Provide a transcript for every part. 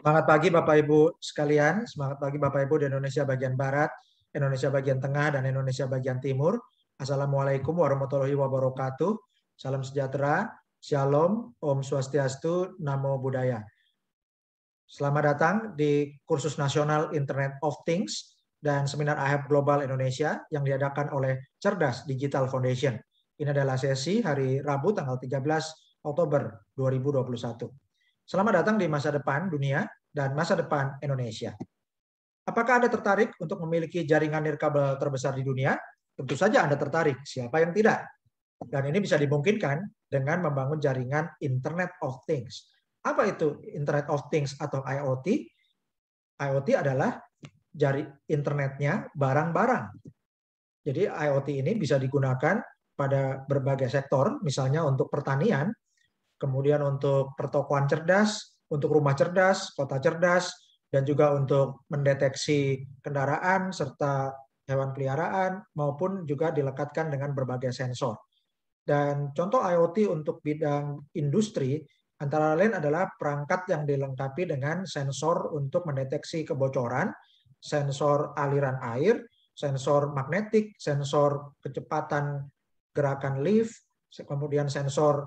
Semangat pagi Bapak Ibu sekalian, semangat pagi Bapak Ibu di Indonesia bagian Barat, Indonesia bagian Tengah, dan Indonesia bagian Timur. Assalamualaikum warahmatullahi wabarakatuh. Salam sejahtera, shalom, om swastiastu, namo buddhaya. Selamat datang di kursus nasional Internet of Things dan seminar AHEP Global Indonesia yang diadakan oleh Cerdas Digital Foundation. Ini adalah sesi hari Rabu tanggal 13 Oktober 2021. Selamat datang di masa depan dunia dan masa depan Indonesia. Apakah Anda tertarik untuk memiliki jaringan nirkabel terbesar di dunia? Tentu saja Anda tertarik, siapa yang tidak? Dan ini bisa dimungkinkan dengan membangun jaringan Internet of Things. Apa itu Internet of Things atau IoT? IoT adalah jari internetnya barang-barang. Jadi IoT ini bisa digunakan pada berbagai sektor, misalnya untuk pertanian, kemudian untuk pertokoan cerdas, untuk rumah cerdas, kota cerdas, dan juga untuk mendeteksi kendaraan serta hewan peliharaan maupun juga dilekatkan dengan berbagai sensor. Dan contoh IoT untuk bidang industri antara lain adalah perangkat yang dilengkapi dengan sensor untuk mendeteksi kebocoran, sensor aliran air, sensor magnetik, sensor kecepatan gerakan lift, kemudian sensor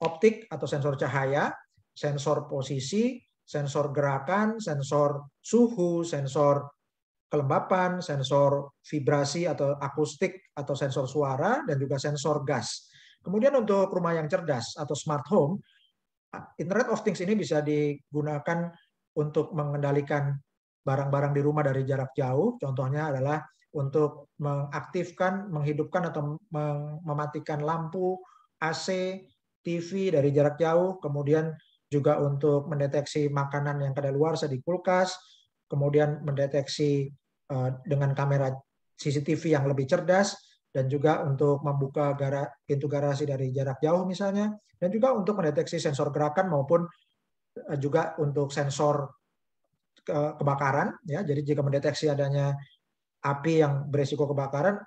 optik atau sensor cahaya, sensor posisi, sensor gerakan, sensor suhu, sensor kelembapan, sensor vibrasi atau akustik atau sensor suara, dan juga sensor gas. Kemudian untuk rumah yang cerdas atau smart home, Internet of Things ini bisa digunakan untuk mengendalikan barang-barang di rumah dari jarak jauh. Contohnya adalah untuk mengaktifkan, menghidupkan atau mematikan lampu, AC, TV dari jarak jauh, kemudian juga untuk mendeteksi makanan yang luar di kulkas, kemudian mendeteksi eh, dengan kamera CCTV yang lebih cerdas, dan juga untuk membuka pintu garasi dari jarak jauh misalnya, dan juga untuk mendeteksi sensor gerakan maupun eh, juga untuk sensor kebakaran. Ya, jadi jika mendeteksi adanya api yang beresiko kebakaran,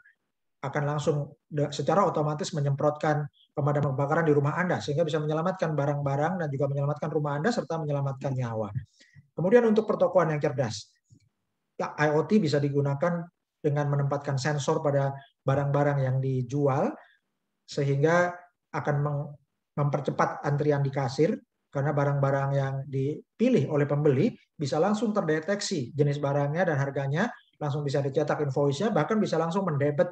akan langsung secara otomatis menyemprotkan pemadam kebakaran di rumah Anda sehingga bisa menyelamatkan barang-barang dan juga menyelamatkan rumah Anda serta menyelamatkan nyawa. Kemudian untuk pertokoan yang cerdas. Ya, IoT bisa digunakan dengan menempatkan sensor pada barang-barang yang dijual sehingga akan mempercepat antrian di kasir karena barang-barang yang dipilih oleh pembeli bisa langsung terdeteksi jenis barangnya dan harganya, langsung bisa dicetak invoice-nya, bahkan bisa langsung mendebet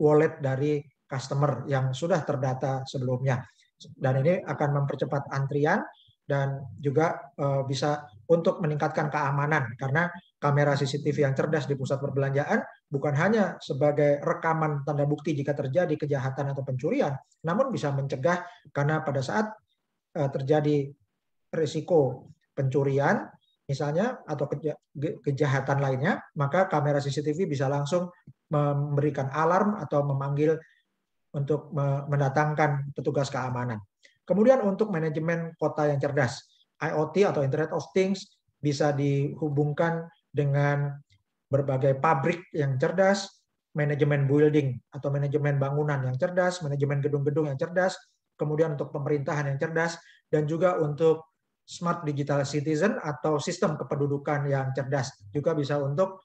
wallet dari customer yang sudah terdata sebelumnya. Dan ini akan mempercepat antrian dan juga eh, bisa untuk meningkatkan keamanan karena kamera CCTV yang cerdas di pusat perbelanjaan bukan hanya sebagai rekaman tanda bukti jika terjadi kejahatan atau pencurian, namun bisa mencegah karena pada saat eh, terjadi risiko pencurian misalnya atau kejahatan lainnya, maka kamera CCTV bisa langsung memberikan alarm atau memanggil untuk mendatangkan petugas keamanan. Kemudian untuk manajemen kota yang cerdas, IoT atau Internet of Things bisa dihubungkan dengan berbagai pabrik yang cerdas, manajemen building atau manajemen bangunan yang cerdas, manajemen gedung-gedung yang cerdas, kemudian untuk pemerintahan yang cerdas, dan juga untuk smart digital citizen atau sistem kependudukan yang cerdas juga bisa untuk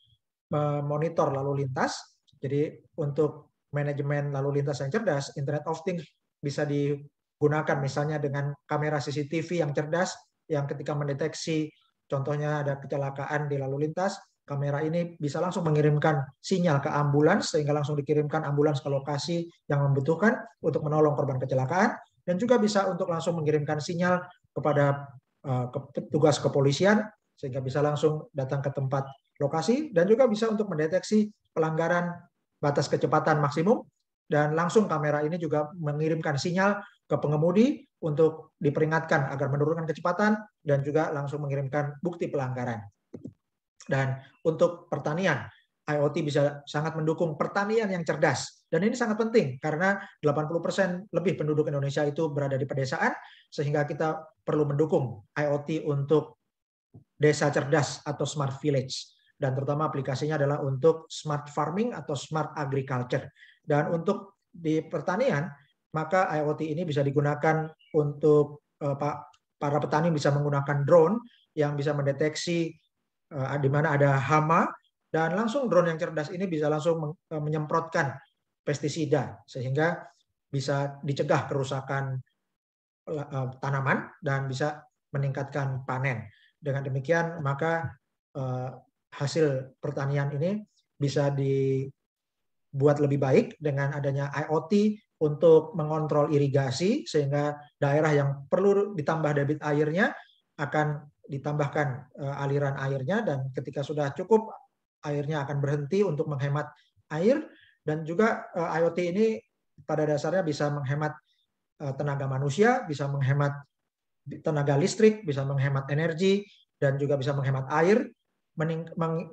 memonitor lalu lintas jadi untuk manajemen lalu lintas yang cerdas, Internet of Things bisa digunakan misalnya dengan kamera CCTV yang cerdas yang ketika mendeteksi contohnya ada kecelakaan di lalu lintas, kamera ini bisa langsung mengirimkan sinyal ke ambulans sehingga langsung dikirimkan ambulans ke lokasi yang membutuhkan untuk menolong korban kecelakaan dan juga bisa untuk langsung mengirimkan sinyal kepada petugas eh, kepolisian sehingga bisa langsung datang ke tempat lokasi dan juga bisa untuk mendeteksi pelanggaran batas kecepatan maksimum dan langsung kamera ini juga mengirimkan sinyal ke pengemudi untuk diperingatkan agar menurunkan kecepatan dan juga langsung mengirimkan bukti pelanggaran. Dan untuk pertanian, IoT bisa sangat mendukung pertanian yang cerdas. Dan ini sangat penting karena 80% lebih penduduk Indonesia itu berada di pedesaan sehingga kita perlu mendukung IoT untuk desa cerdas atau smart village dan terutama aplikasinya adalah untuk smart farming atau smart agriculture. Dan untuk di pertanian, maka IoT ini bisa digunakan untuk eh, pak para petani bisa menggunakan drone yang bisa mendeteksi eh, di mana ada hama dan langsung drone yang cerdas ini bisa langsung eh, menyemprotkan pestisida sehingga bisa dicegah kerusakan tanaman dan bisa meningkatkan panen. Dengan demikian maka hasil pertanian ini bisa dibuat lebih baik dengan adanya IoT untuk mengontrol irigasi sehingga daerah yang perlu ditambah debit airnya akan ditambahkan eh, aliran airnya dan ketika sudah cukup airnya akan berhenti untuk menghemat air dan juga eh, IoT ini pada dasarnya bisa menghemat eh, tenaga manusia, bisa menghemat tenaga listrik, bisa menghemat energi dan juga bisa menghemat air mening, meng,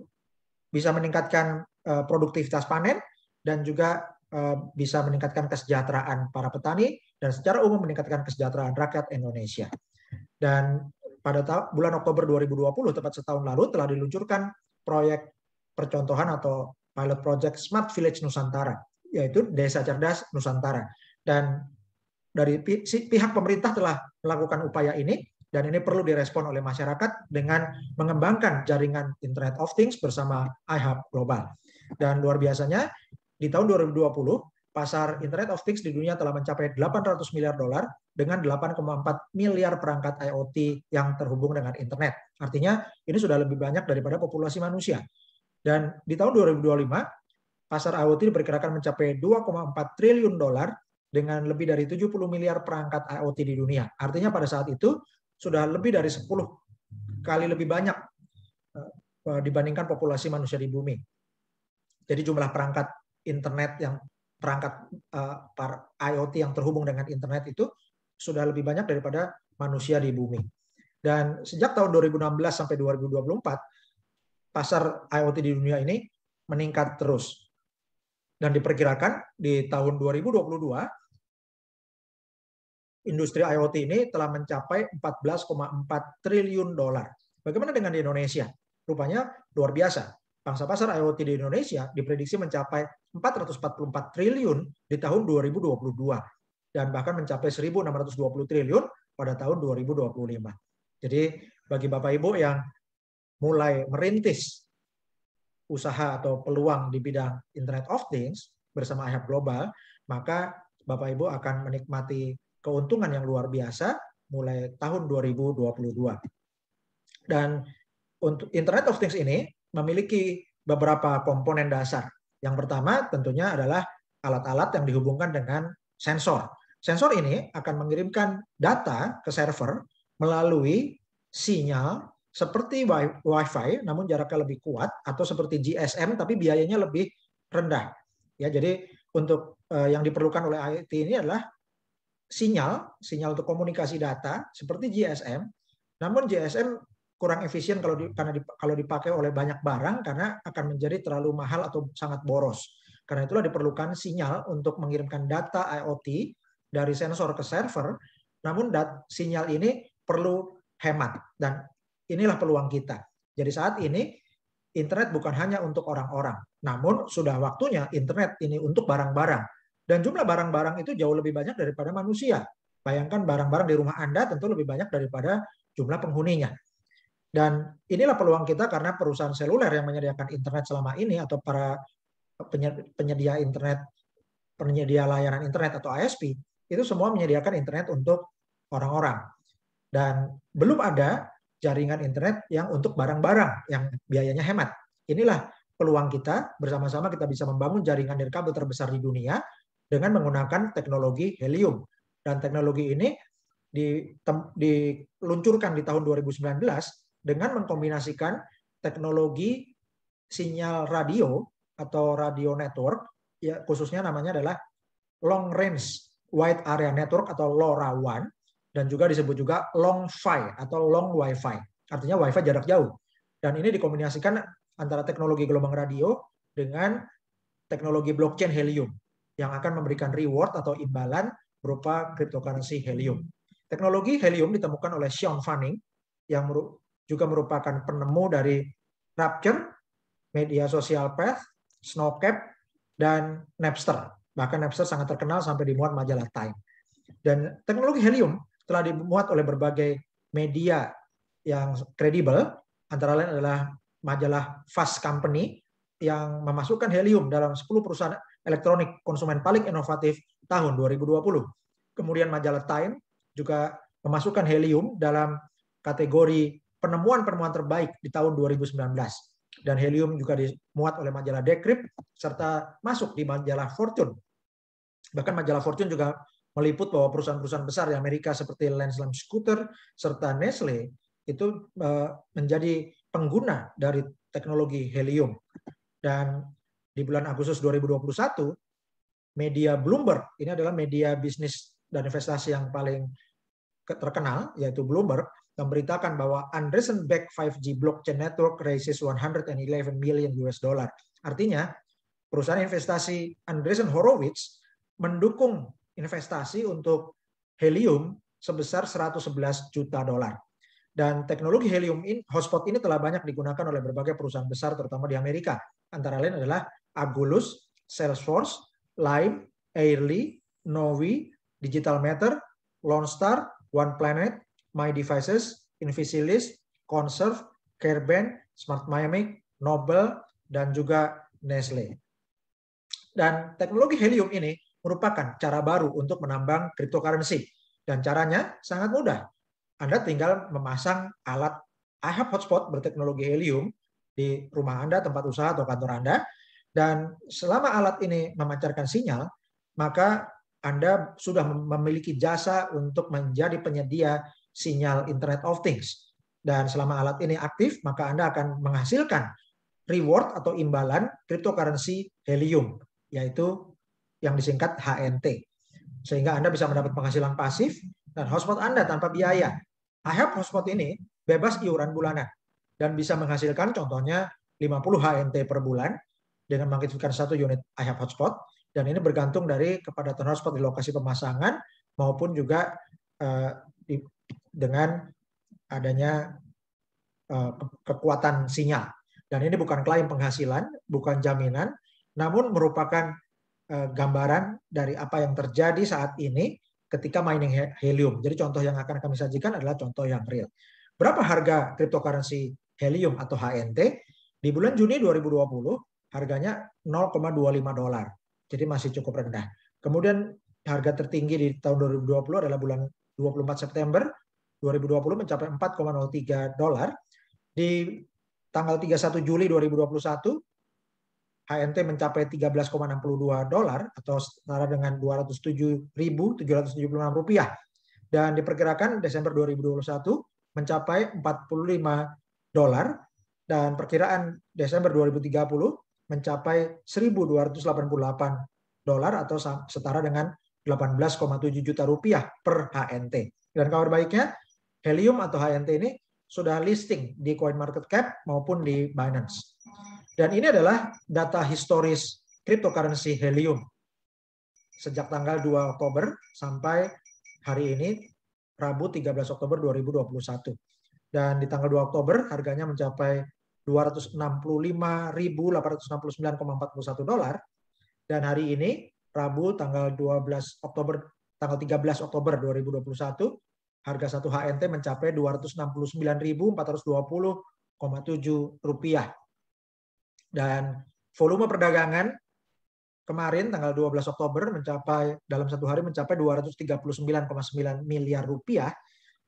bisa meningkatkan uh, produktivitas panen dan juga uh, bisa meningkatkan kesejahteraan para petani dan secara umum meningkatkan kesejahteraan rakyat Indonesia. Dan pada bulan Oktober 2020 tepat setahun lalu telah diluncurkan proyek percontohan atau pilot project Smart Village Nusantara yaitu desa cerdas Nusantara dan dari pihak pemerintah telah melakukan upaya ini dan ini perlu direspon oleh masyarakat dengan mengembangkan jaringan Internet of Things bersama iHub Global. Dan luar biasanya di tahun 2020 pasar Internet of Things di dunia telah mencapai 800 miliar dolar dengan 8,4 miliar perangkat IoT yang terhubung dengan internet. Artinya ini sudah lebih banyak daripada populasi manusia. Dan di tahun 2025 pasar IoT diperkirakan mencapai 2,4 triliun dolar dengan lebih dari 70 miliar perangkat IoT di dunia. Artinya pada saat itu sudah lebih dari 10 kali lebih banyak eh, eh, dibandingkan populasi manusia di bumi. Jadi jumlah perangkat internet yang perangkat uh, eh, IoT yang terhubung dengan internet itu sudah lebih banyak daripada manusia di bumi. Dan sejak tahun 2016 sampai 2024 pasar IoT di dunia ini meningkat terus. Dan diperkirakan di tahun 2022 industri IoT ini telah mencapai 14,4 triliun dolar. Bagaimana dengan di Indonesia? Rupanya luar biasa. Pangsa pasar IoT di Indonesia diprediksi mencapai 444 triliun di tahun 2022 dan bahkan mencapai 1.620 triliun pada tahun 2025. Jadi bagi Bapak Ibu yang mulai merintis usaha atau peluang di bidang Internet of Things bersama IHAB Global, maka Bapak Ibu akan menikmati keuntungan yang luar biasa mulai tahun 2022. Dan untuk Internet of Things ini memiliki beberapa komponen dasar. Yang pertama tentunya adalah alat-alat yang dihubungkan dengan sensor. Sensor ini akan mengirimkan data ke server melalui sinyal seperti WiFi, namun jaraknya lebih kuat, atau seperti GSM, tapi biayanya lebih rendah. Ya, jadi untuk eh, yang diperlukan oleh IT ini adalah sinyal, sinyal untuk komunikasi data seperti GSM. Namun GSM kurang efisien kalau di, karena di, kalau dipakai oleh banyak barang karena akan menjadi terlalu mahal atau sangat boros. Karena itulah diperlukan sinyal untuk mengirimkan data IoT dari sensor ke server. Namun dat, sinyal ini perlu hemat dan inilah peluang kita. Jadi saat ini internet bukan hanya untuk orang-orang, namun sudah waktunya internet ini untuk barang-barang dan jumlah barang-barang itu jauh lebih banyak daripada manusia. Bayangkan barang-barang di rumah Anda tentu lebih banyak daripada jumlah penghuninya. Dan inilah peluang kita karena perusahaan seluler yang menyediakan internet selama ini atau para penyedia internet, penyedia layanan internet atau ISP, itu semua menyediakan internet untuk orang-orang. Dan belum ada jaringan internet yang untuk barang-barang yang biayanya hemat. Inilah peluang kita bersama-sama kita bisa membangun jaringan kabel terbesar di dunia dengan menggunakan teknologi helium. Dan teknologi ini diluncurkan di tahun 2019 dengan mengkombinasikan teknologi sinyal radio atau radio network, ya khususnya namanya adalah long range wide area network atau LoRaWAN dan juga disebut juga long fi atau long wifi. Artinya wifi jarak jauh. Dan ini dikombinasikan antara teknologi gelombang radio dengan teknologi blockchain helium yang akan memberikan reward atau imbalan berupa cryptocurrency Helium. Teknologi Helium ditemukan oleh Sean Fanning yang juga merupakan penemu dari Rapture, media sosial Path, Snowcap, dan Napster. Bahkan Napster sangat terkenal sampai dimuat majalah Time. Dan teknologi Helium telah dimuat oleh berbagai media yang kredibel, antara lain adalah majalah Fast Company yang memasukkan Helium dalam 10 perusahaan elektronik konsumen paling inovatif tahun 2020. Kemudian majalah Time juga memasukkan helium dalam kategori penemuan-penemuan terbaik di tahun 2019. Dan helium juga dimuat oleh majalah Decrypt serta masuk di majalah Fortune. Bahkan majalah Fortune juga meliput bahwa perusahaan-perusahaan besar di Amerika seperti Landslam Scooter serta Nestle itu eh, menjadi pengguna dari teknologi helium. Dan di bulan Agustus 2021, media Bloomberg, ini adalah media bisnis dan investasi yang paling terkenal, yaitu Bloomberg, memberitakan bahwa Andreessen Beck 5G blockchain network raises 111 million US dollar. Artinya, perusahaan investasi Andreessen Horowitz mendukung investasi untuk helium sebesar 111 juta dolar. Dan teknologi helium in, hotspot ini telah banyak digunakan oleh berbagai perusahaan besar terutama di Amerika. Antara lain adalah Agulus, Salesforce, Lime, Airly, Novi, Digital Matter, Star, One Planet, My Devices, Invisilis, Conserve, CareBand, Smart Miami, Noble, dan juga Nestle. Dan teknologi helium ini merupakan cara baru untuk menambang cryptocurrency. Dan caranya sangat mudah. Anda tinggal memasang alat IHAB hotspot berteknologi helium di rumah Anda, tempat usaha, atau kantor Anda, dan selama alat ini memancarkan sinyal, maka Anda sudah memiliki jasa untuk menjadi penyedia sinyal Internet of Things. Dan selama alat ini aktif, maka Anda akan menghasilkan reward atau imbalan cryptocurrency Helium, yaitu yang disingkat HNT. Sehingga Anda bisa mendapat penghasilan pasif dan hotspot Anda tanpa biaya. Ahab hotspot ini bebas iuran bulanan dan bisa menghasilkan contohnya 50 HNT per bulan dengan mengaktifkan satu unit have hotspot dan ini bergantung dari kepadatan hotspot di lokasi pemasangan maupun juga uh, dengan adanya uh, ke kekuatan sinyal. Dan ini bukan klaim penghasilan, bukan jaminan, namun merupakan uh, gambaran dari apa yang terjadi saat ini ketika mining helium. Jadi contoh yang akan kami sajikan adalah contoh yang real. Berapa harga cryptocurrency helium atau HNT? Di bulan Juni 2020 harganya 0,25 dolar. Jadi masih cukup rendah. Kemudian harga tertinggi di tahun 2020 adalah bulan 24 September 2020 mencapai 4,03 dolar. Di tanggal 31 Juli 2021 HNT mencapai 13,62 dolar atau setara dengan 207.776 rupiah dan diperkirakan Desember 2021 mencapai 45 dolar dan perkiraan Desember 2030 mencapai 1.288 dolar atau setara dengan 18,7 juta rupiah per HNT. Dan kabar baiknya, Helium atau HNT ini sudah listing di CoinMarketCap maupun di Binance. Dan ini adalah data historis cryptocurrency Helium. Sejak tanggal 2 Oktober sampai hari ini, Rabu 13 Oktober 2021. Dan di tanggal 2 Oktober harganya mencapai 265.869,41 dolar dan hari ini Rabu tanggal 12 Oktober tanggal 13 Oktober 2021 harga satu HNT mencapai 269.420,7 rupiah dan volume perdagangan kemarin tanggal 12 Oktober mencapai dalam satu hari mencapai 239,9 miliar rupiah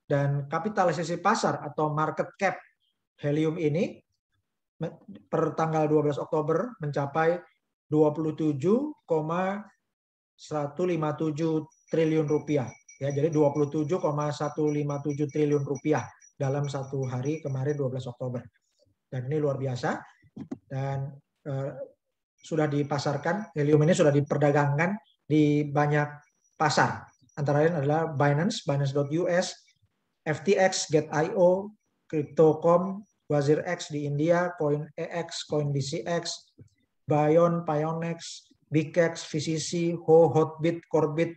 dan kapitalisasi pasar atau market cap helium ini per tanggal 12 Oktober mencapai 27,157 triliun rupiah. Ya, jadi 27,157 triliun rupiah dalam satu hari kemarin 12 Oktober. Dan ini luar biasa. Dan eh, sudah dipasarkan, helium ini sudah diperdagangkan di banyak pasar. Antara lain adalah Binance, Binance.us, FTX, Get.io, Crypto.com, Wazir X di India, Coin EX, Coin BCX, Bayon, Pionex, BKEX, VCC, Ho, Hotbit, Corbit,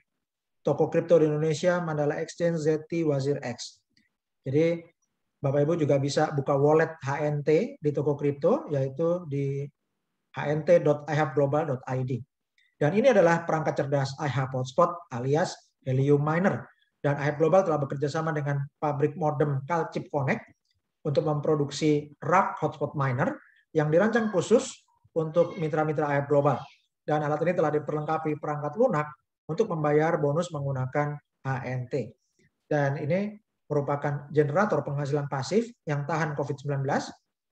toko kripto di Indonesia, Mandala Exchange, ZT, Wazir X. Jadi Bapak Ibu juga bisa buka wallet HNT di toko kripto yaitu di hnt.ihabglobal.id. Dan ini adalah perangkat cerdas iHub Hotspot alias Helium Miner. Dan iHub Global telah bekerja sama dengan pabrik modem Calchip Connect untuk memproduksi rak hotspot miner yang dirancang khusus untuk mitra-mitra air global. Dan alat ini telah diperlengkapi perangkat lunak untuk membayar bonus menggunakan HNT. Dan ini merupakan generator penghasilan pasif yang tahan COVID-19,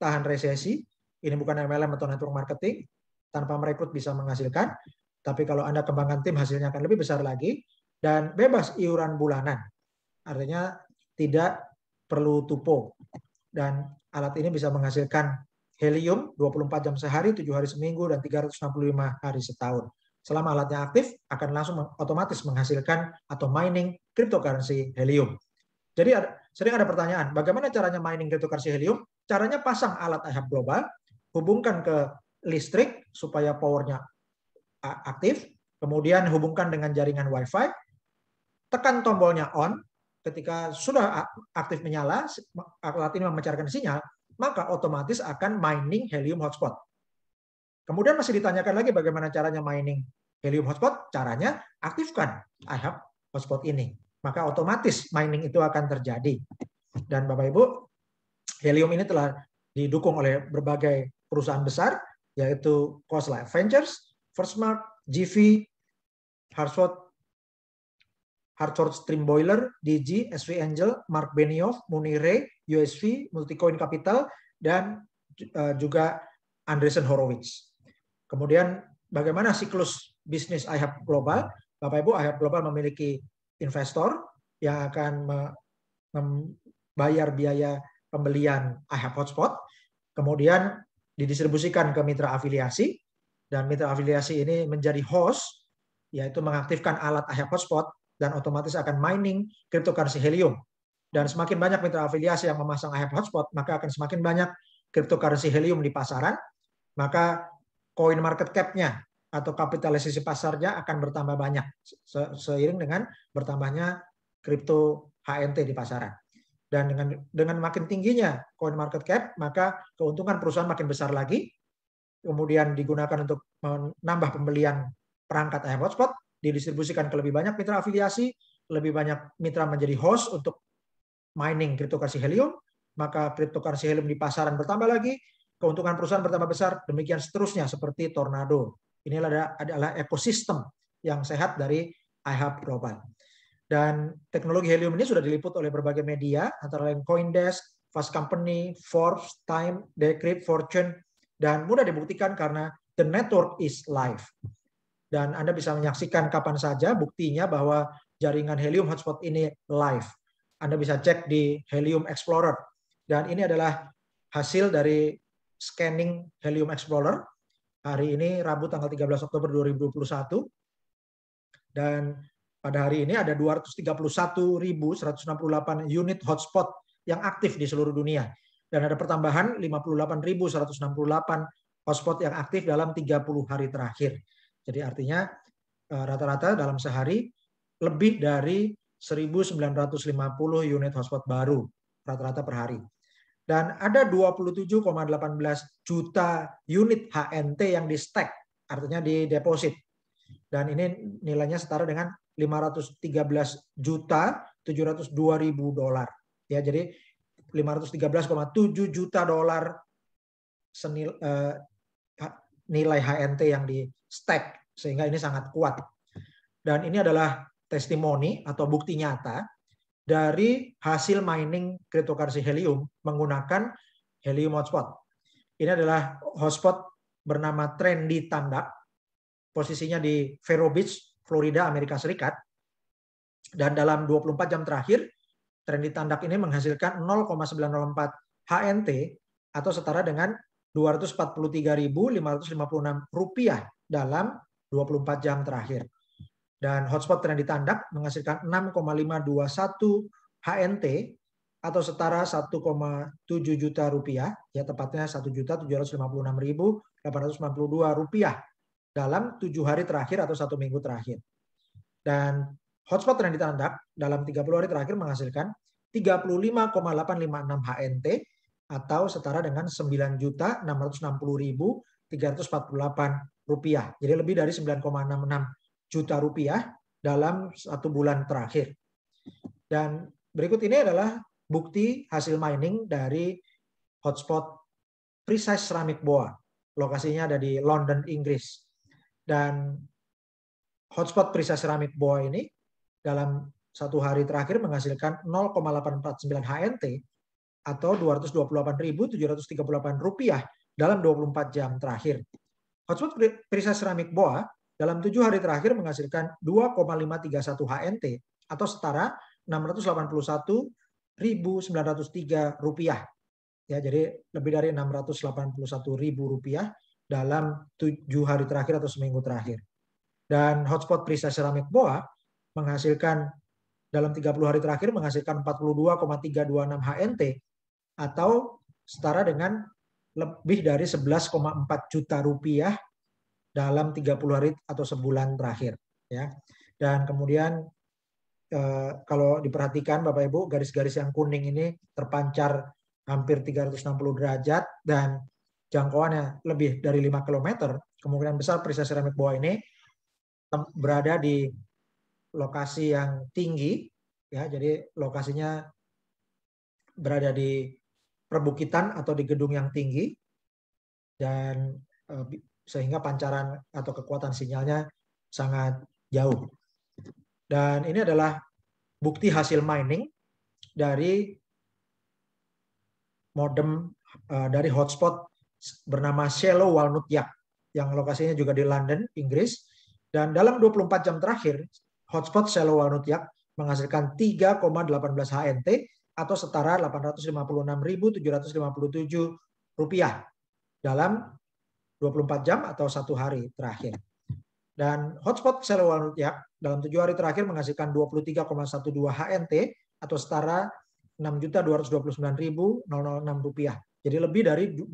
tahan resesi. Ini bukan MLM atau network marketing. Tanpa merekrut bisa menghasilkan. Tapi kalau Anda kembangkan tim, hasilnya akan lebih besar lagi. Dan bebas iuran bulanan. Artinya tidak perlu tupo dan alat ini bisa menghasilkan helium 24 jam sehari, 7 hari seminggu, dan 365 hari setahun. Selama alatnya aktif, akan langsung otomatis menghasilkan atau mining cryptocurrency helium. Jadi sering ada pertanyaan, bagaimana caranya mining cryptocurrency helium? Caranya pasang alat ahab global, hubungkan ke listrik supaya powernya aktif, kemudian hubungkan dengan jaringan Wi-Fi, tekan tombolnya on, ketika sudah aktif menyala, alat ini memancarkan sinyal, maka otomatis akan mining helium hotspot. Kemudian masih ditanyakan lagi bagaimana caranya mining helium hotspot. Caranya aktifkan IHAB hotspot ini. Maka otomatis mining itu akan terjadi. Dan Bapak Ibu, helium ini telah didukung oleh berbagai perusahaan besar, yaitu Coastline Ventures, Firstmark, GV, Hartford Hartford Stream Boiler, DG, SV Angel, Mark Benioff, Munire, USV, Multicoin Capital, dan eh, juga Andresen Horowitz. Kemudian bagaimana siklus bisnis IHAP Global? Bapak Ibu, IHAP Global memiliki investor yang akan membayar biaya pembelian IHAP Hotspot, kemudian didistribusikan ke mitra afiliasi, dan mitra afiliasi ini menjadi host, yaitu mengaktifkan alat IHAP Hotspot dan otomatis akan mining cryptocurrency Helium. Dan semakin banyak mitra afiliasi yang memasang AHEP hotspot, maka akan semakin banyak cryptocurrency Helium di pasaran, maka coin market cap-nya atau kapitalisasi pasarnya akan bertambah banyak seiring dengan bertambahnya crypto HNT di pasaran. Dan dengan dengan makin tingginya coin market cap, maka keuntungan perusahaan makin besar lagi. Kemudian digunakan untuk menambah pembelian perangkat air hotspot, didistribusikan ke lebih banyak mitra afiliasi, lebih banyak mitra menjadi host untuk mining cryptocurrency Helium, maka cryptocurrency Helium di pasaran bertambah lagi, keuntungan perusahaan bertambah besar, demikian seterusnya seperti tornado. ini adalah ekosistem yang sehat dari iHub Global. Dan teknologi Helium ini sudah diliput oleh berbagai media, antara lain Coindesk, Fast Company, Forbes, Time, Decrypt, Fortune, dan mudah dibuktikan karena the network is live dan Anda bisa menyaksikan kapan saja buktinya bahwa jaringan Helium Hotspot ini live. Anda bisa cek di Helium Explorer. Dan ini adalah hasil dari scanning Helium Explorer hari ini Rabu tanggal 13 Oktober 2021. Dan pada hari ini ada 231.168 unit hotspot yang aktif di seluruh dunia. Dan ada pertambahan 58.168 hotspot yang aktif dalam 30 hari terakhir. Jadi artinya eh, rata-rata dalam sehari lebih dari 1950 unit hotspot baru rata-rata per hari. Dan ada 27,18 juta unit HNT yang di stack, artinya di deposit. Dan ini nilainya setara dengan 513 juta 702 ribu dolar. Ya, jadi 513,7 juta dolar senil, eh, nilai HNT yang di stack sehingga ini sangat kuat. Dan ini adalah testimoni atau bukti nyata dari hasil mining cryptocurrency Helium menggunakan Helium hotspot. Ini adalah hotspot bernama Trendy Tanda, posisinya di Vero Beach, Florida, Amerika Serikat. Dan dalam 24 jam terakhir, Trendy Tandak ini menghasilkan 0,904 HNT atau setara dengan 243.556 rupiah dalam 24 jam terakhir. Dan hotspot yang ditandak menghasilkan 6,521 HNT atau setara 1,7 juta rupiah, ya tepatnya 1.756.892 rupiah dalam tujuh hari terakhir atau satu minggu terakhir. Dan hotspot yang ditandak dalam 30 hari terakhir menghasilkan 35,856 HNT atau setara dengan 9.660.348 rupiah. Jadi lebih dari 9,66 juta rupiah dalam satu bulan terakhir. Dan berikut ini adalah bukti hasil mining dari hotspot Precise Ceramic Boa. Lokasinya ada di London, Inggris. Dan hotspot Precise Ceramic Boa ini dalam satu hari terakhir menghasilkan 0,849 HNT atau 228.738 rupiah dalam 24 jam terakhir. Hotspot Prisa Ceramic Boa dalam tujuh hari terakhir menghasilkan 2,531 HNT atau setara 681.903 rupiah. Ya, jadi lebih dari 681.000 rupiah dalam tujuh hari terakhir atau seminggu terakhir. Dan hotspot Prisa Ceramic Boa menghasilkan dalam 30 hari terakhir menghasilkan 42,326 HNT atau setara dengan lebih dari 11,4 juta rupiah dalam 30 hari atau sebulan terakhir ya. Dan kemudian eh, kalau diperhatikan Bapak Ibu garis-garis yang kuning ini terpancar hampir 360 derajat dan jangkauannya lebih dari 5 km, kemungkinan besar perisai seramik bawah ini berada di lokasi yang tinggi ya jadi lokasinya berada di perbukitan atau di gedung yang tinggi dan eh, sehingga pancaran atau kekuatan sinyalnya sangat jauh. Dan ini adalah bukti hasil mining dari modem eh, dari hotspot bernama Shallow Walnut Yak yang lokasinya juga di London, Inggris. Dan dalam 24 jam terakhir, hotspot Shallow Walnut Yak menghasilkan 3,18 HNT atau setara 856.757 rupiah dalam 24 jam atau satu hari terakhir. Dan hotspot seluruh rupiah dalam tujuh hari terakhir menghasilkan 23,12 HNT atau setara 6.229.006 rupiah. Jadi lebih dari 6,2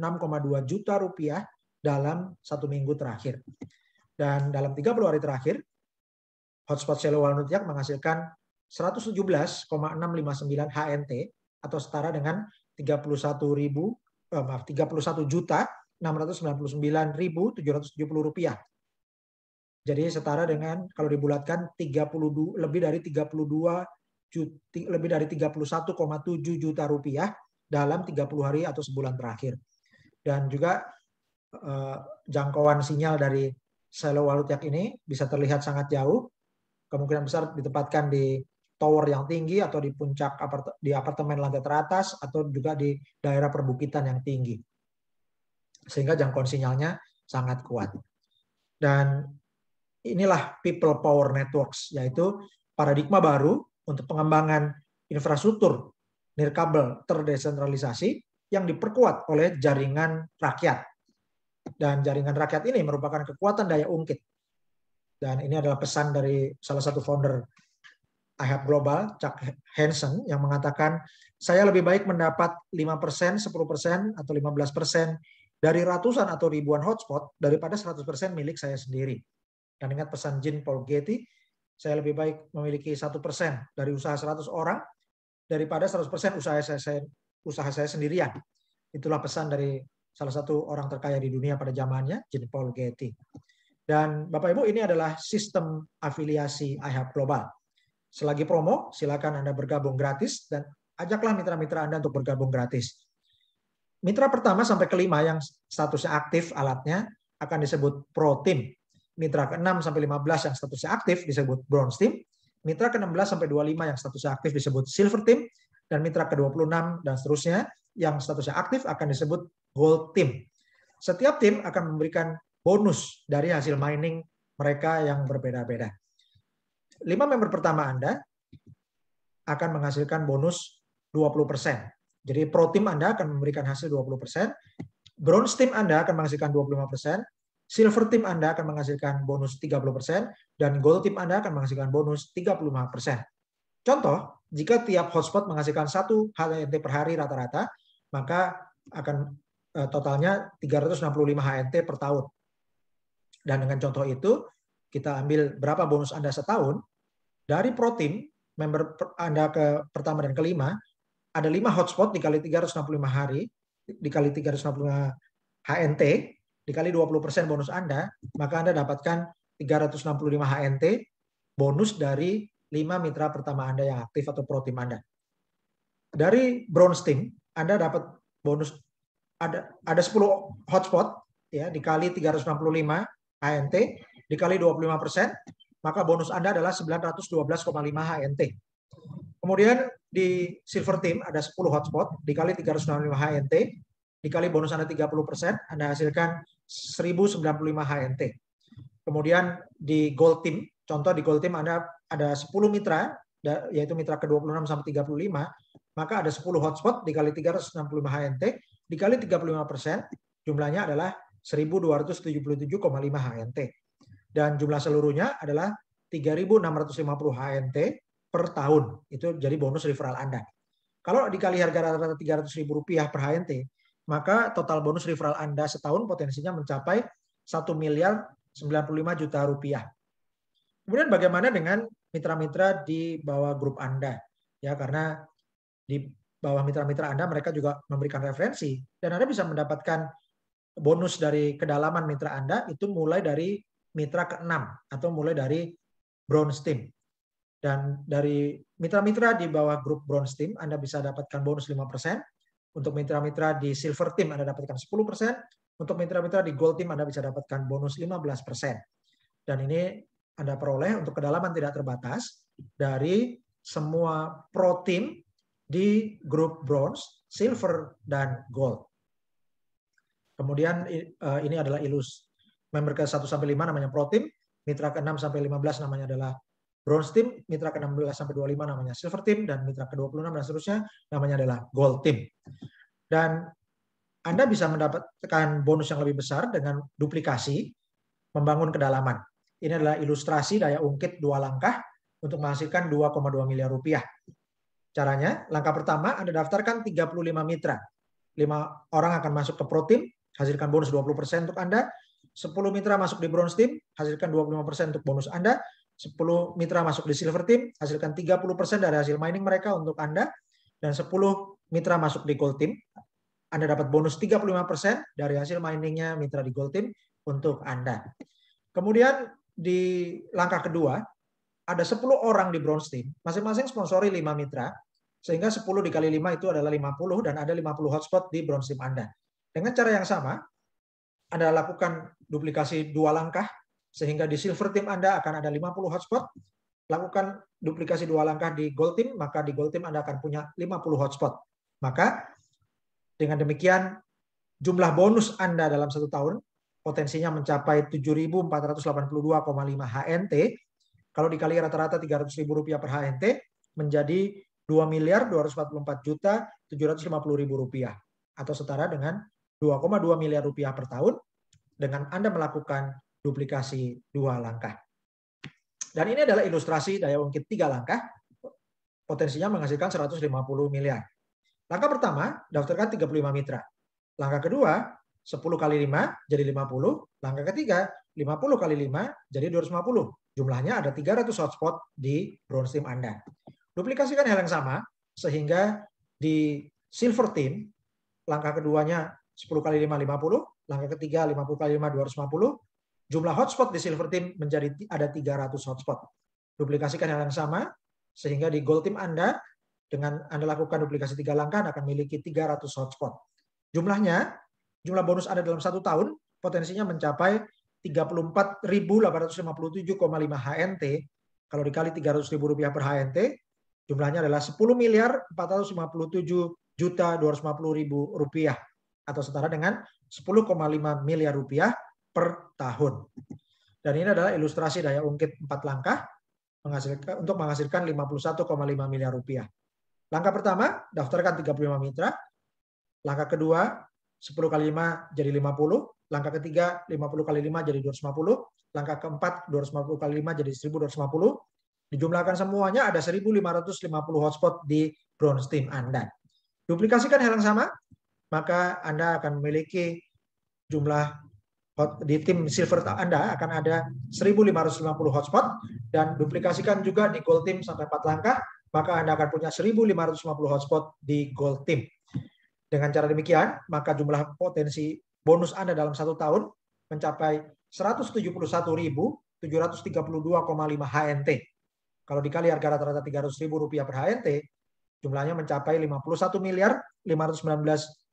juta rupiah dalam satu minggu terakhir. Dan dalam 30 hari terakhir, hotspot seluruh rupiah menghasilkan 117,659 HNT atau setara dengan 31 ribu, eh, maaf 31.699.770 juta rupiah. Jadi setara dengan kalau dibulatkan 32 lebih dari 32 juta, lebih dari 31,7 juta rupiah dalam 30 hari atau sebulan terakhir. Dan juga eh, jangkauan sinyal dari selo walutyak ini bisa terlihat sangat jauh, kemungkinan besar ditempatkan di tower yang tinggi atau di puncak di apartemen lantai teratas atau juga di daerah perbukitan yang tinggi. Sehingga jangkauan sinyalnya sangat kuat. Dan inilah people power networks yaitu paradigma baru untuk pengembangan infrastruktur nirkabel terdesentralisasi yang diperkuat oleh jaringan rakyat. Dan jaringan rakyat ini merupakan kekuatan daya ungkit. Dan ini adalah pesan dari salah satu founder Ahab Global, Chuck Hansen, yang mengatakan, saya lebih baik mendapat 5%, 10%, atau 15% dari ratusan atau ribuan hotspot daripada 100% milik saya sendiri. Dan ingat pesan Jin Paul Getty, saya lebih baik memiliki 1% dari usaha 100 orang daripada 100% usaha saya, saya usaha saya sendirian. Itulah pesan dari salah satu orang terkaya di dunia pada zamannya, Jim Paul Getty. Dan Bapak Ibu ini adalah sistem afiliasi IHAB Global. Selagi promo, silakan Anda bergabung gratis dan ajaklah mitra-mitra Anda untuk bergabung gratis. Mitra pertama sampai kelima yang statusnya aktif alatnya akan disebut pro team. Mitra ke-6 sampai 15 yang statusnya aktif disebut bronze team. Mitra ke-16 sampai 25 yang statusnya aktif disebut silver team dan mitra ke-26 dan seterusnya yang statusnya aktif akan disebut gold team. Setiap tim akan memberikan bonus dari hasil mining mereka yang berbeda-beda lima member pertama Anda akan menghasilkan bonus 20%. Jadi pro team Anda akan memberikan hasil 20%, bronze team Anda akan menghasilkan 25%, silver team Anda akan menghasilkan bonus 30%, dan gold team Anda akan menghasilkan bonus 35%. Contoh, jika tiap hotspot menghasilkan satu HNT per hari rata-rata, maka akan eh, totalnya 365 HNT per tahun. Dan dengan contoh itu, kita ambil berapa bonus Anda setahun, dari protein, member Anda ke pertama dan kelima, ada lima hotspot dikali 365 hari, dikali 365 HNT, dikali 20% bonus Anda, maka Anda dapatkan 365 HNT bonus dari lima mitra pertama Anda yang aktif atau pro Anda. Dari bronze team, Anda dapat bonus ada ada 10 hotspot ya dikali 365 HNT dikali 25% maka bonus Anda adalah 912,5 HNT. Kemudian di Silver Team ada 10 hotspot dikali 365 HNT dikali bonus Anda 30%, Anda hasilkan 1095 HNT. Kemudian di Gold Team, contoh di Gold Team Anda ada 10 mitra, yaitu mitra ke-26 sampai 35, maka ada 10 hotspot dikali 365 HNT dikali 35%, jumlahnya adalah 1277,5 HNT dan jumlah seluruhnya adalah 3.650 HNT per tahun. Itu jadi bonus referral Anda. Kalau dikali harga rata-rata Rp300.000 per HNT, maka total bonus referral Anda setahun potensinya mencapai 1 miliar 95 juta rupiah. Kemudian bagaimana dengan mitra-mitra di bawah grup Anda? Ya, karena di bawah mitra-mitra Anda mereka juga memberikan referensi dan Anda bisa mendapatkan bonus dari kedalaman mitra Anda itu mulai dari mitra ke-6 atau mulai dari bronze team Dan dari mitra-mitra di bawah grup Bronze Team, Anda bisa dapatkan bonus 5%. Untuk mitra-mitra di Silver Team, Anda dapatkan 10%. Untuk mitra-mitra di Gold Team, Anda bisa dapatkan bonus 15%. Dan ini Anda peroleh untuk kedalaman tidak terbatas dari semua pro team di grup Bronze, Silver, dan Gold. Kemudian eh, ini adalah ilus member ke 1 sampai 5 namanya pro team, mitra ke 6 sampai 15 namanya adalah bronze team, mitra ke-16 sampai 25 namanya silver team dan mitra ke-26 dan seterusnya namanya adalah gold team. Dan Anda bisa mendapatkan bonus yang lebih besar dengan duplikasi membangun kedalaman. Ini adalah ilustrasi daya ungkit dua langkah untuk menghasilkan 2,2 miliar rupiah. Caranya, langkah pertama Anda daftarkan 35 mitra. 5 orang akan masuk ke pro team, hasilkan bonus 20% untuk Anda, 10 mitra masuk di bronze team, hasilkan 25% untuk bonus Anda. 10 mitra masuk di silver team, hasilkan 30% dari hasil mining mereka untuk Anda. Dan 10 mitra masuk di gold team, Anda dapat bonus 35% dari hasil miningnya mitra di gold team untuk Anda. Kemudian di langkah kedua, ada 10 orang di bronze team, masing-masing sponsori 5 mitra, sehingga 10 dikali 5 itu adalah 50 dan ada 50 hotspot di bronze team Anda. Dengan cara yang sama, anda lakukan duplikasi dua langkah, sehingga di silver team Anda akan ada 50 hotspot. Lakukan duplikasi dua langkah di gold team, maka di gold team Anda akan punya 50 hotspot. Maka dengan demikian jumlah bonus Anda dalam satu tahun potensinya mencapai 7.482,5 HNT. Kalau dikali rata-rata Rp300.000 per HNT menjadi 2 miliar 244 juta rupiah atau setara dengan 2,2 miliar rupiah per tahun dengan Anda melakukan duplikasi dua langkah. Dan ini adalah ilustrasi daya ungkit tiga langkah, potensinya menghasilkan 150 miliar. Langkah pertama, daftarkan 35 mitra. Langkah kedua, 10 kali 5 jadi 50. Langkah ketiga, 50 kali 5 jadi 250. Jumlahnya ada 300 hotspot di bronze team Anda. Duplikasikan hal yang sama, sehingga di silver team, langkah keduanya 10 kali 5 50, langkah ketiga 50 kali 5 250. Jumlah hotspot di silver team menjadi ada 300 hotspot. Duplikasikan hal yang sama sehingga di gold team Anda dengan Anda lakukan duplikasi tiga langkah Anda akan memiliki 300 hotspot. Jumlahnya, jumlah bonus ada dalam satu tahun potensinya mencapai 34.857,5 HNT. Kalau dikali ribu rupiah per HNT, jumlahnya adalah 10 miliar 457 juta 250 ribu rupiah atau setara dengan 10,5 miliar rupiah per tahun. Dan ini adalah ilustrasi daya ungkit empat langkah menghasilkan, untuk menghasilkan 51,5 miliar rupiah. Langkah pertama, daftarkan 35 mitra. Langkah kedua, 10 kali 5 jadi 50. Langkah ketiga, 50 kali 5 jadi 250. Langkah keempat, 250 kali 5 jadi 1250. Dijumlahkan semuanya ada 1550 hotspot di Brownstein Anda. Duplikasikan hal yang sama maka Anda akan memiliki jumlah hot, di tim silver Anda akan ada 1550 hotspot dan duplikasikan juga di gold team sampai 4 langkah maka Anda akan punya 1550 hotspot di gold team. Dengan cara demikian, maka jumlah potensi bonus Anda dalam satu tahun mencapai 171.732,5 HNT. Kalau dikali harga rata-rata 300.000 rupiah per HNT, jumlahnya mencapai 51 miliar 519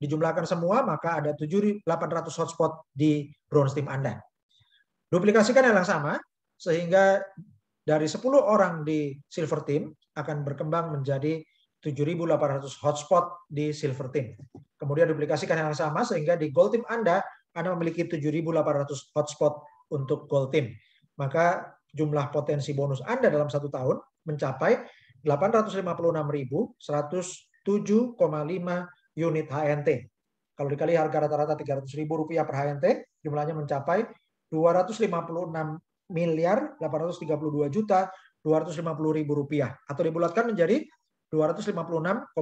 dijumlahkan semua, maka ada 7.800 hotspot di bronze team Anda. Duplikasikan yang sama, sehingga dari 10 orang di silver team akan berkembang menjadi 7.800 hotspot di silver team. Kemudian duplikasikan yang sama, sehingga di gold team Anda, Anda memiliki 7.800 hotspot untuk gold team. Maka jumlah potensi bonus Anda dalam satu tahun mencapai 856.107,5 unit HNT. Kalau dikali harga rata-rata Rp300.000 rupiah per HNT, jumlahnya mencapai 256 miliar 832 juta 250 ribu rupiah atau dibulatkan menjadi 256,8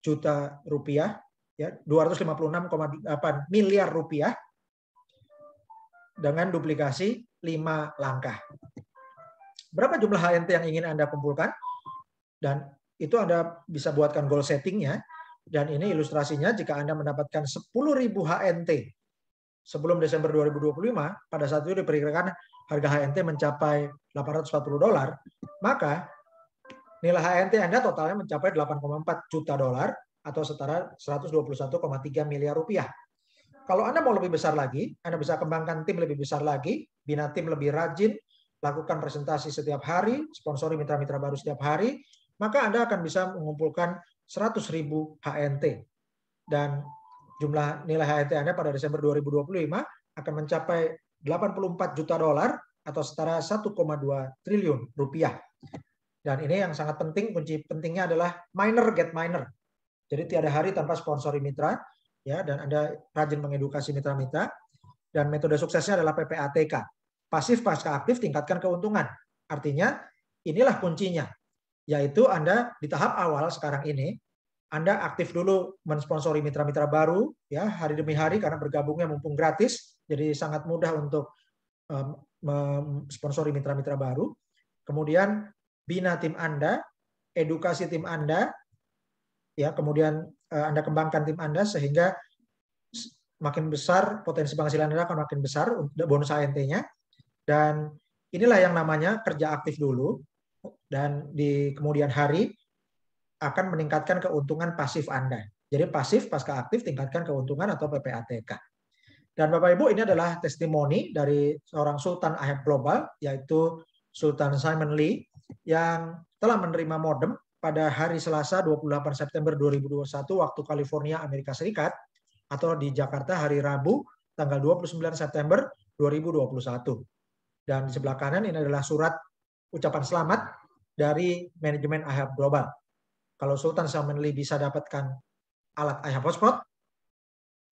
juta rupiah ya 256,8 miliar rupiah dengan duplikasi 5 langkah. Berapa jumlah HNT yang ingin Anda kumpulkan? Dan itu Anda bisa buatkan goal settingnya dan ini ilustrasinya jika Anda mendapatkan 10.000 HNT sebelum Desember 2025, pada saat itu diperkirakan harga HNT mencapai 840 dolar, maka nilai HNT Anda totalnya mencapai 8,4 juta dolar atau setara 121,3 miliar rupiah. Kalau Anda mau lebih besar lagi, Anda bisa kembangkan tim lebih besar lagi, bina tim lebih rajin, lakukan presentasi setiap hari, sponsori mitra-mitra baru setiap hari, maka Anda akan bisa mengumpulkan 100.000 HNT dan jumlah nilai HNT Anda pada Desember 2025 akan mencapai 84 juta dolar atau setara 1,2 triliun rupiah. Dan ini yang sangat penting, kunci pentingnya adalah miner get miner. Jadi tiada hari tanpa sponsori mitra, ya dan Anda rajin mengedukasi mitra-mitra. Dan metode suksesnya adalah PPATK. Pasif pasca aktif tingkatkan keuntungan. Artinya inilah kuncinya yaitu Anda di tahap awal sekarang ini Anda aktif dulu mensponsori mitra-mitra baru ya hari demi hari karena bergabungnya mumpung gratis jadi sangat mudah untuk mensponsori mitra-mitra baru. Kemudian bina tim Anda, edukasi tim Anda ya, kemudian uh, Anda kembangkan tim Anda sehingga makin besar potensi penghasilan Anda akan makin besar bonus ANT-nya dan inilah yang namanya kerja aktif dulu dan di kemudian hari akan meningkatkan keuntungan pasif Anda. Jadi pasif pasca aktif tingkatkan keuntungan atau PPATK. Dan Bapak Ibu ini adalah testimoni dari seorang Sultan Ahab Global yaitu Sultan Simon Lee yang telah menerima modem pada hari Selasa 28 September 2021 waktu California Amerika Serikat atau di Jakarta hari Rabu tanggal 29 September 2021. Dan di sebelah kanan ini adalah surat ucapan selamat dari manajemen IHAB Global. Kalau Sultan Salman bisa dapatkan alat IHAB Hotspot,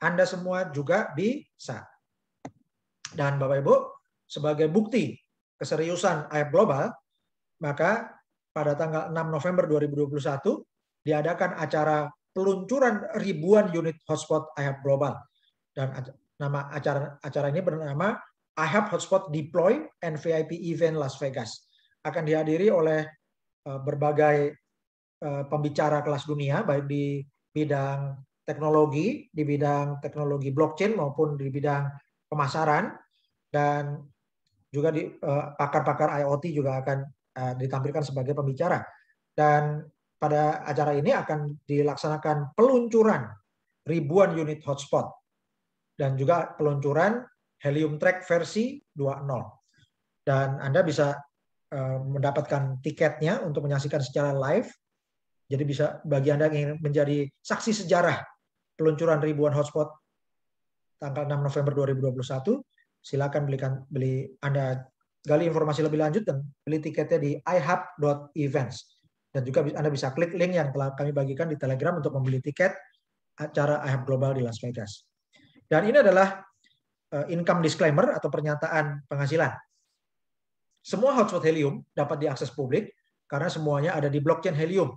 Anda semua juga bisa. Dan Bapak Ibu, sebagai bukti keseriusan IHAB Global, maka pada tanggal 6 November 2021 diadakan acara peluncuran ribuan unit hotspot IHAB Global. Dan nama acara acara ini bernama IHAB Hotspot Deploy and VIP Event Las Vegas akan dihadiri oleh eh, berbagai eh, pembicara kelas dunia, baik di bidang teknologi, di bidang teknologi blockchain maupun di bidang pemasaran, dan juga di eh, pakar-pakar IoT juga akan ditampilkan sebagai pembicara. Dan pada acara ini akan dilaksanakan peluncuran ribuan unit hotspot dan juga peluncuran Helium Track versi 2.0. Dan Anda bisa Eh, mendapatkan tiketnya untuk menyaksikan secara live. Jadi bisa bagi Anda yang ingin menjadi saksi sejarah peluncuran ribuan hotspot tanggal 6 November 2021, silakan belikan beli Anda gali informasi lebih lanjut dan beli tiketnya di ihub.events. Dan juga Anda bisa klik link yang telah kami bagikan di Telegram untuk membeli tiket acara IHUB Global di Las Vegas. Dan ini adalah eh, income disclaimer atau pernyataan penghasilan. Semua hotspot Helium dapat diakses publik karena semuanya ada di blockchain Helium.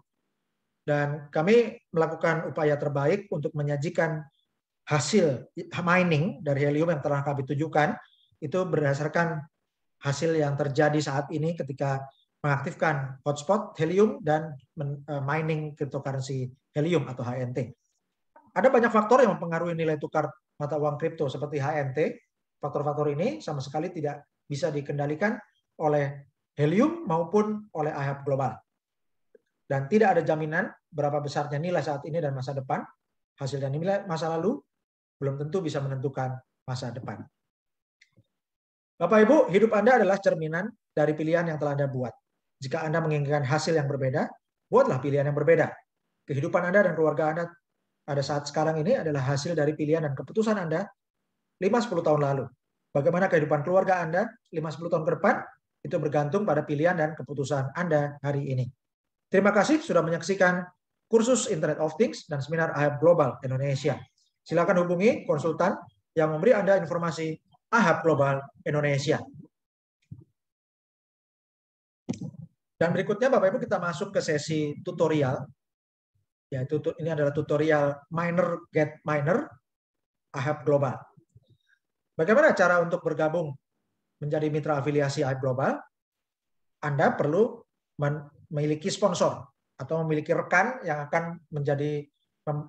Dan kami melakukan upaya terbaik untuk menyajikan hasil mining dari helium yang telah kami tunjukkan itu berdasarkan hasil yang terjadi saat ini ketika mengaktifkan hotspot helium dan eh, mining cryptocurrency helium atau HNT. Ada banyak faktor yang mempengaruhi nilai tukar mata uang kripto seperti HNT. Faktor-faktor ini sama sekali tidak bisa dikendalikan oleh helium maupun oleh ahap global. Dan tidak ada jaminan berapa besarnya nilai saat ini dan masa depan. Hasil dan nilai masa lalu belum tentu bisa menentukan masa depan. Bapak Ibu, hidup Anda adalah cerminan dari pilihan yang telah Anda buat. Jika Anda menginginkan hasil yang berbeda, buatlah pilihan yang berbeda. Kehidupan Anda dan keluarga Anda pada saat sekarang ini adalah hasil dari pilihan dan keputusan Anda 5-10 tahun lalu. Bagaimana kehidupan keluarga Anda 5-10 tahun ke depan itu bergantung pada pilihan dan keputusan Anda hari ini. Terima kasih sudah menyaksikan kursus Internet of Things dan seminar AHAB Global Indonesia. Silakan hubungi konsultan yang memberi Anda informasi AHAB Global Indonesia. Dan berikutnya Bapak Ibu kita masuk ke sesi tutorial. Yaitu ini adalah tutorial miner get miner AHAB Global. Bagaimana cara untuk bergabung menjadi mitra afiliasi AIP Global, Anda perlu memiliki sponsor atau memiliki rekan yang akan menjadi eh,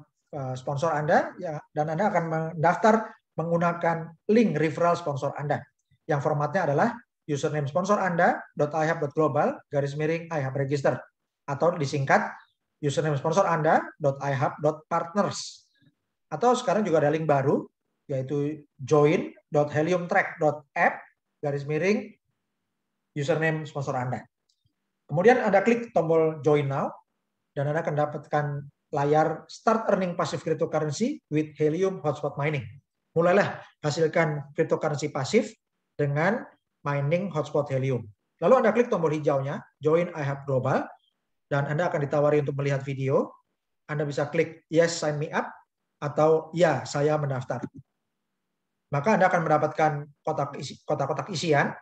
sponsor Anda ya, dan Anda akan mendaftar menggunakan link referral sponsor Anda. Yang formatnya adalah username sponsor Anda .ihub.global garis miring ihub register atau disingkat username sponsor Anda .ihub.partners. Atau sekarang juga ada link baru yaitu join.heliumtrack.app garis miring username sponsor Anda. Kemudian Anda klik tombol Join Now, dan Anda akan dapatkan layar Start Earning Passive Cryptocurrency with Helium Hotspot Mining. Mulailah hasilkan cryptocurrency pasif dengan mining hotspot Helium. Lalu Anda klik tombol hijaunya, Join iHub Global, dan Anda akan ditawari untuk melihat video. Anda bisa klik Yes, Sign Me Up, atau Ya, Saya Mendaftar maka Anda akan mendapatkan kotak kotak-kotak isian.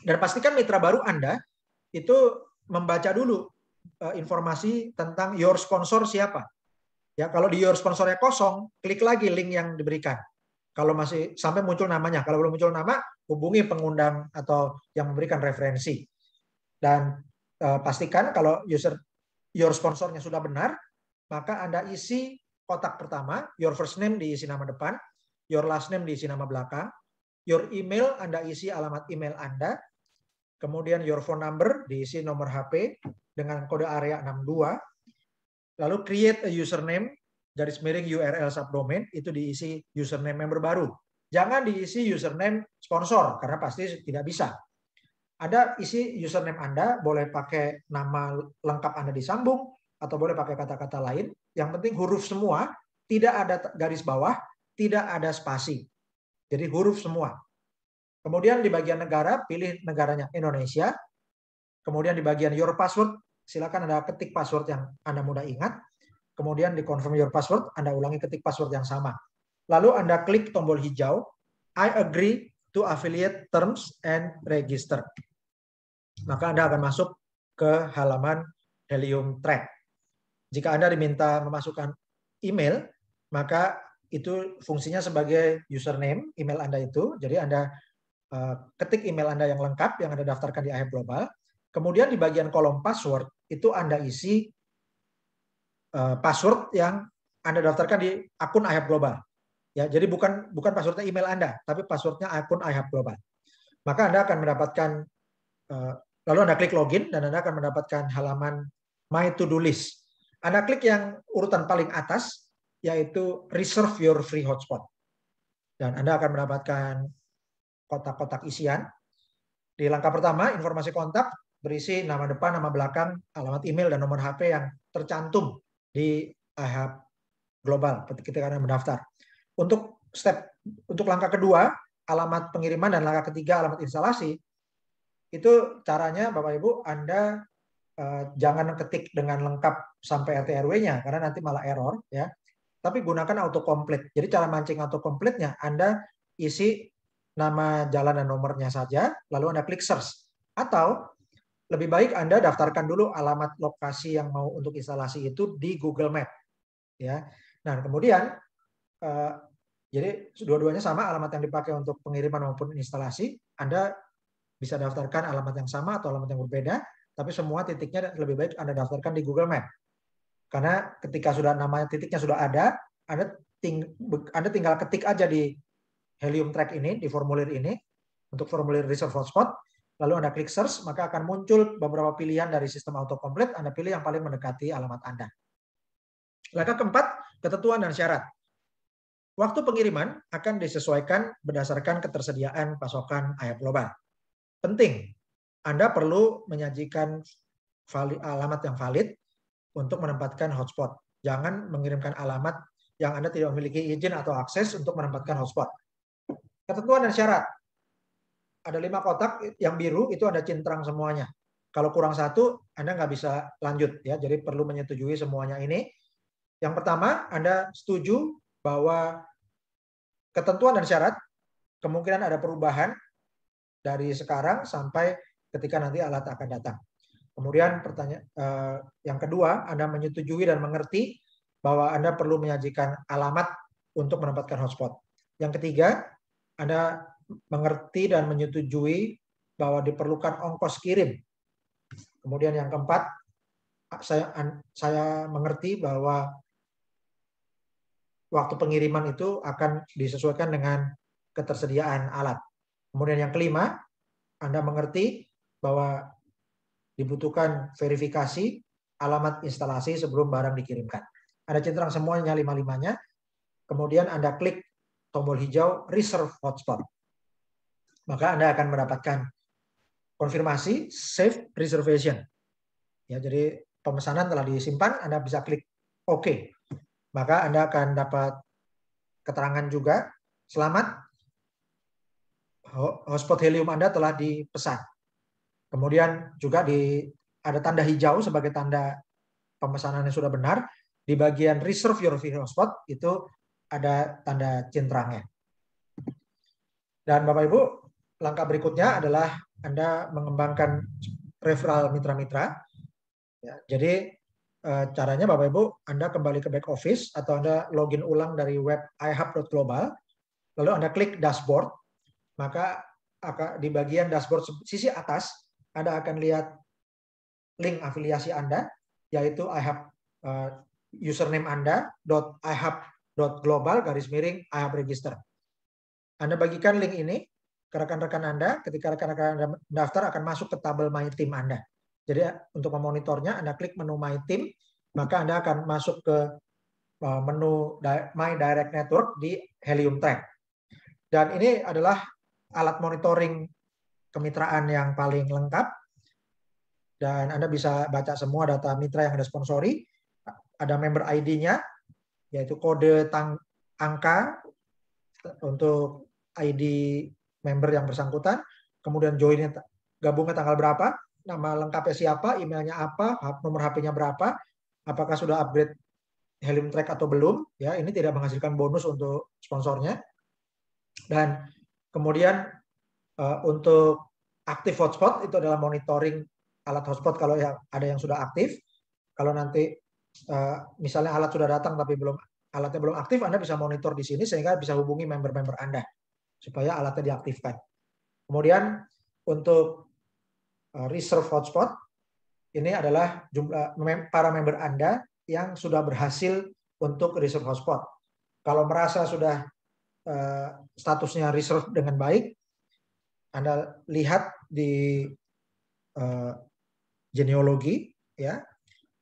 Dan pastikan mitra baru Anda itu membaca dulu eh, informasi tentang your sponsor siapa. Ya, kalau di your sponsornya kosong, klik lagi link yang diberikan. Kalau masih sampai muncul namanya, kalau belum muncul nama, hubungi pengundang atau yang memberikan referensi. Dan eh, pastikan kalau user your sponsornya sudah benar, maka Anda isi kotak pertama, your first name diisi nama depan, your last name diisi nama belakang, your email Anda isi alamat email Anda, kemudian your phone number diisi nomor HP dengan kode area 62, lalu create a username garis miring URL subdomain itu diisi username member baru. Jangan diisi username sponsor karena pasti tidak bisa. Anda isi username Anda boleh pakai nama lengkap Anda disambung atau boleh pakai kata-kata lain. Yang penting huruf semua, tidak ada garis bawah, tidak ada spasi. Jadi huruf semua. Kemudian di bagian negara, pilih negaranya Indonesia. Kemudian di bagian your password, silakan Anda ketik password yang Anda mudah ingat. Kemudian di confirm your password, Anda ulangi ketik password yang sama. Lalu Anda klik tombol hijau, I agree to affiliate terms and register. Maka Anda akan masuk ke halaman Helium Track. Jika Anda diminta memasukkan email, maka itu fungsinya sebagai username email Anda itu. Jadi Anda eh, ketik email Anda yang lengkap yang Anda daftarkan di IHF Global. Kemudian di bagian kolom password itu Anda isi eh, password yang Anda daftarkan di akun IHF Global. Ya, jadi bukan bukan passwordnya email Anda, tapi passwordnya akun IHF Global. Maka Anda akan mendapatkan eh, lalu Anda klik login dan Anda akan mendapatkan halaman My To Do List. Anda klik yang urutan paling atas, yaitu reserve your free hotspot. Dan Anda akan mendapatkan kotak-kotak isian. Di langkah pertama, informasi kontak berisi nama depan, nama belakang, alamat email, dan nomor HP yang tercantum di IHAB global ketika Anda mendaftar. Untuk step untuk langkah kedua, alamat pengiriman dan langkah ketiga alamat instalasi, itu caranya Bapak Ibu Anda eh, jangan ketik dengan lengkap sampai RT RW-nya karena nanti malah error ya tapi gunakan autocomplete. Jadi cara mancing autocomplete-nya Anda isi nama jalan dan nomornya saja, lalu Anda klik search. Atau lebih baik Anda daftarkan dulu alamat lokasi yang mau untuk instalasi itu di Google Map. Ya. Nah, kemudian eh, jadi dua-duanya sama alamat yang dipakai untuk pengiriman maupun instalasi, Anda bisa daftarkan alamat yang sama atau alamat yang berbeda, tapi semua titiknya lebih baik Anda daftarkan di Google Map. Karena ketika sudah namanya titiknya sudah ada, Anda, ting, Anda tinggal ketik aja di Helium Track ini, di formulir ini, untuk formulir reserve hotspot, lalu Anda klik search, maka akan muncul beberapa pilihan dari sistem autocomplete, Anda pilih yang paling mendekati alamat Anda. Langkah keempat, ketentuan dan syarat. Waktu pengiriman akan disesuaikan berdasarkan ketersediaan pasokan air global. Penting, Anda perlu menyajikan alamat yang valid, untuk menempatkan hotspot. Jangan mengirimkan alamat yang Anda tidak memiliki izin atau akses untuk menempatkan hotspot. Ketentuan dan syarat. Ada lima kotak yang biru, itu ada cintrang semuanya. Kalau kurang satu, Anda nggak bisa lanjut. ya. Jadi perlu menyetujui semuanya ini. Yang pertama, Anda setuju bahwa ketentuan dan syarat kemungkinan ada perubahan dari sekarang sampai ketika nanti alat akan datang. Kemudian pertanyaan uh, eh, yang kedua, Anda menyetujui dan mengerti bahwa Anda perlu menyajikan alamat untuk menempatkan hotspot. Yang ketiga, Anda mengerti dan menyetujui bahwa diperlukan ongkos kirim. Kemudian yang keempat, saya saya mengerti bahwa waktu pengiriman itu akan disesuaikan dengan ketersediaan alat. Kemudian yang kelima, Anda mengerti bahwa dibutuhkan verifikasi alamat instalasi sebelum barang dikirimkan. Ada centang semuanya lima-limanya. Kemudian Anda klik tombol hijau reserve hotspot. Maka Anda akan mendapatkan konfirmasi save reservation. Ya, jadi pemesanan telah disimpan, Anda bisa klik OK. Maka Anda akan dapat keterangan juga, selamat, hotspot helium Anda telah dipesan. Kemudian juga di ada tanda hijau sebagai tanda pemesanan yang sudah benar. Di bagian reserve your video spot itu ada tanda cintrangnya. Dan Bapak Ibu, langkah berikutnya adalah Anda mengembangkan referral mitra-mitra. Ya, jadi eh, caranya Bapak Ibu, Anda kembali ke back office atau Anda login ulang dari web ihub.global, lalu Anda klik dashboard, maka di bagian dashboard sisi atas anda akan lihat link afiliasi Anda, yaitu IHub uh, eh, username Anda, global garis miring, IHub register. Anda bagikan link ini ke rekan-rekan Anda, ketika rekan-rekan Anda daftar akan masuk ke tabel My Team Anda. Jadi untuk memonitornya, Anda klik menu My Team, maka Anda akan masuk ke eh, menu My Direct Network di Helium Tech. Dan ini adalah alat monitoring kemitraan yang paling lengkap. Dan Anda bisa baca semua data mitra yang ada sponsori. Ada member ID-nya, yaitu kode tang angka untuk ID member yang bersangkutan. Kemudian joinnya gabungnya tanggal berapa, nama lengkapnya siapa, emailnya apa, nomor HP-nya berapa, apakah sudah upgrade Helium Track atau belum. Ya, ini tidak menghasilkan bonus untuk sponsornya. Dan kemudian Eh, untuk aktif hotspot itu adalah monitoring alat hotspot kalau yang ada yang sudah aktif. Kalau nanti eh, misalnya alat sudah datang tapi belum alatnya belum aktif, Anda bisa monitor di sini sehingga bisa hubungi member-member Anda supaya alatnya diaktifkan. Kemudian untuk eh, reserve hotspot ini adalah jumlah para member Anda yang sudah berhasil untuk reserve hotspot. Kalau merasa sudah statusnya reserve dengan baik, anda lihat di uh, genealogi ya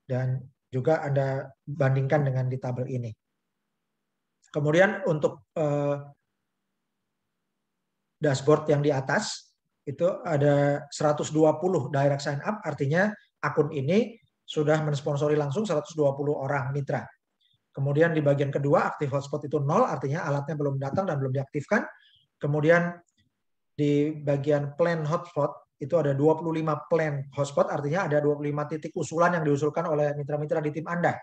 dan juga Anda bandingkan dengan di tabel ini. Kemudian untuk uh, dashboard yang di atas itu ada 120 direct sign up artinya akun ini sudah mensponsori langsung 120 orang mitra. Kemudian di bagian kedua aktif hotspot itu nol artinya alatnya belum datang dan belum diaktifkan. Kemudian di bagian plan hotspot itu ada 25 plan hotspot artinya ada 25 titik usulan yang diusulkan oleh mitra-mitra di tim Anda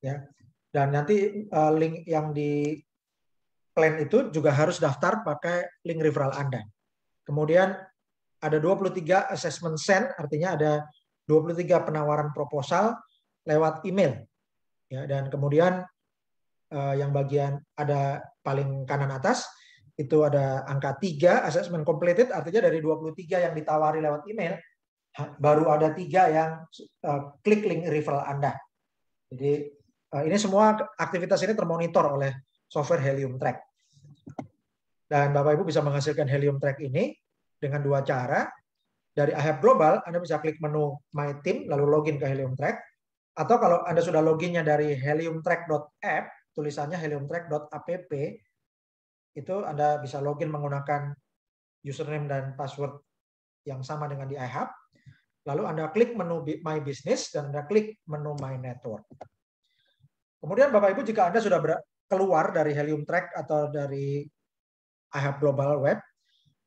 ya dan nanti eh, link yang di plan itu juga harus daftar pakai link referral Anda kemudian ada 23 assessment send artinya ada 23 penawaran proposal lewat email ya dan kemudian eh, yang bagian ada paling kanan atas itu ada angka 3 assessment completed artinya dari 23 yang ditawari lewat email baru ada tiga yang eh, klik link referral Anda. Jadi eh, ini semua aktivitas ini termonitor oleh software Helium Track. Dan Bapak Ibu bisa menghasilkan Helium Track ini dengan dua cara. Dari Ahab Global, Anda bisa klik menu My Team, lalu login ke Helium Track. Atau kalau Anda sudah loginnya dari heliumtrack.app, tulisannya heliumtrack.app, itu Anda bisa login menggunakan username dan password yang sama dengan di iHub. Lalu Anda klik menu My Business dan Anda klik menu My Network. Kemudian Bapak Ibu jika Anda sudah keluar dari Helium Track atau dari iHub Global Web,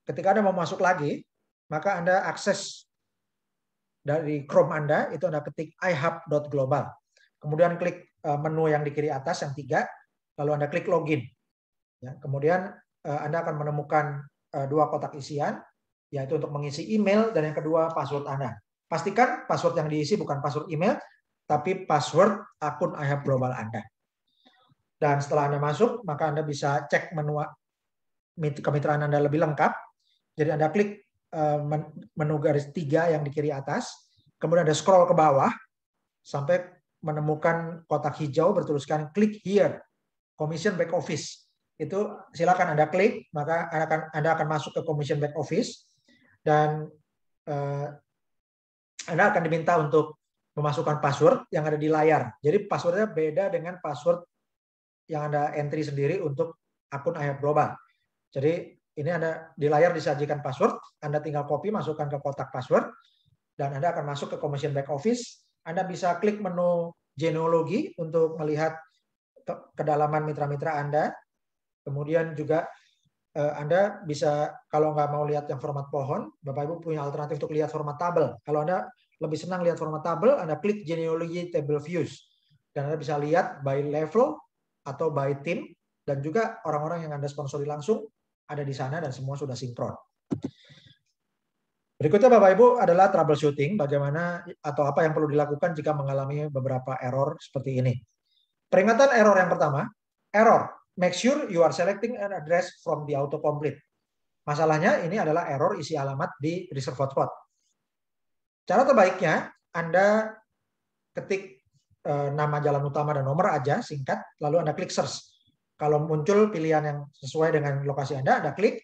ketika Anda mau masuk lagi, maka Anda akses dari Chrome Anda, itu Anda ketik ihub.global. Kemudian klik eh, menu yang di kiri atas, yang tiga, lalu Anda klik login. Ya, kemudian eh, Anda akan menemukan eh, dua kotak isian, yaitu untuk mengisi email dan yang kedua password Anda. Pastikan password yang diisi bukan password email, tapi password akun IHAB Global Anda. Dan setelah Anda masuk, maka Anda bisa cek menu kemitraan Anda lebih lengkap. Jadi Anda klik eh, menu garis tiga yang di kiri atas, kemudian Anda scroll ke bawah sampai menemukan kotak hijau bertuliskan klik here, commission back office itu silakan Anda klik, maka Anda akan, Anda akan masuk ke Commission Back Office dan eh, Anda akan diminta untuk memasukkan password yang ada di layar. Jadi passwordnya beda dengan password yang Anda entry sendiri untuk akun ayat global. Jadi ini Anda di layar disajikan password, Anda tinggal copy, masukkan ke kotak password, dan Anda akan masuk ke Commission Back Office. Anda bisa klik menu genealogi untuk melihat kedalaman mitra-mitra Anda. Kemudian juga eh, anda bisa kalau nggak mau lihat yang format pohon, Bapak Ibu punya alternatif untuk lihat format tabel. Kalau Anda lebih senang lihat format tabel, Anda klik genealogy table views. Dan Anda bisa lihat by level atau by team dan juga orang-orang yang Anda sponsori langsung ada di sana dan semua sudah sinkron. Berikutnya Bapak Ibu adalah troubleshooting, bagaimana atau apa yang perlu dilakukan jika mengalami beberapa error seperti ini. Peringatan error yang pertama, error make sure you are selecting an address from the autocomplete. Masalahnya ini adalah error isi alamat di reserve hotspot. Cara terbaiknya Anda ketik eh, nama jalan utama dan nomor aja singkat lalu Anda klik search. Kalau muncul pilihan yang sesuai dengan lokasi Anda, Anda klik.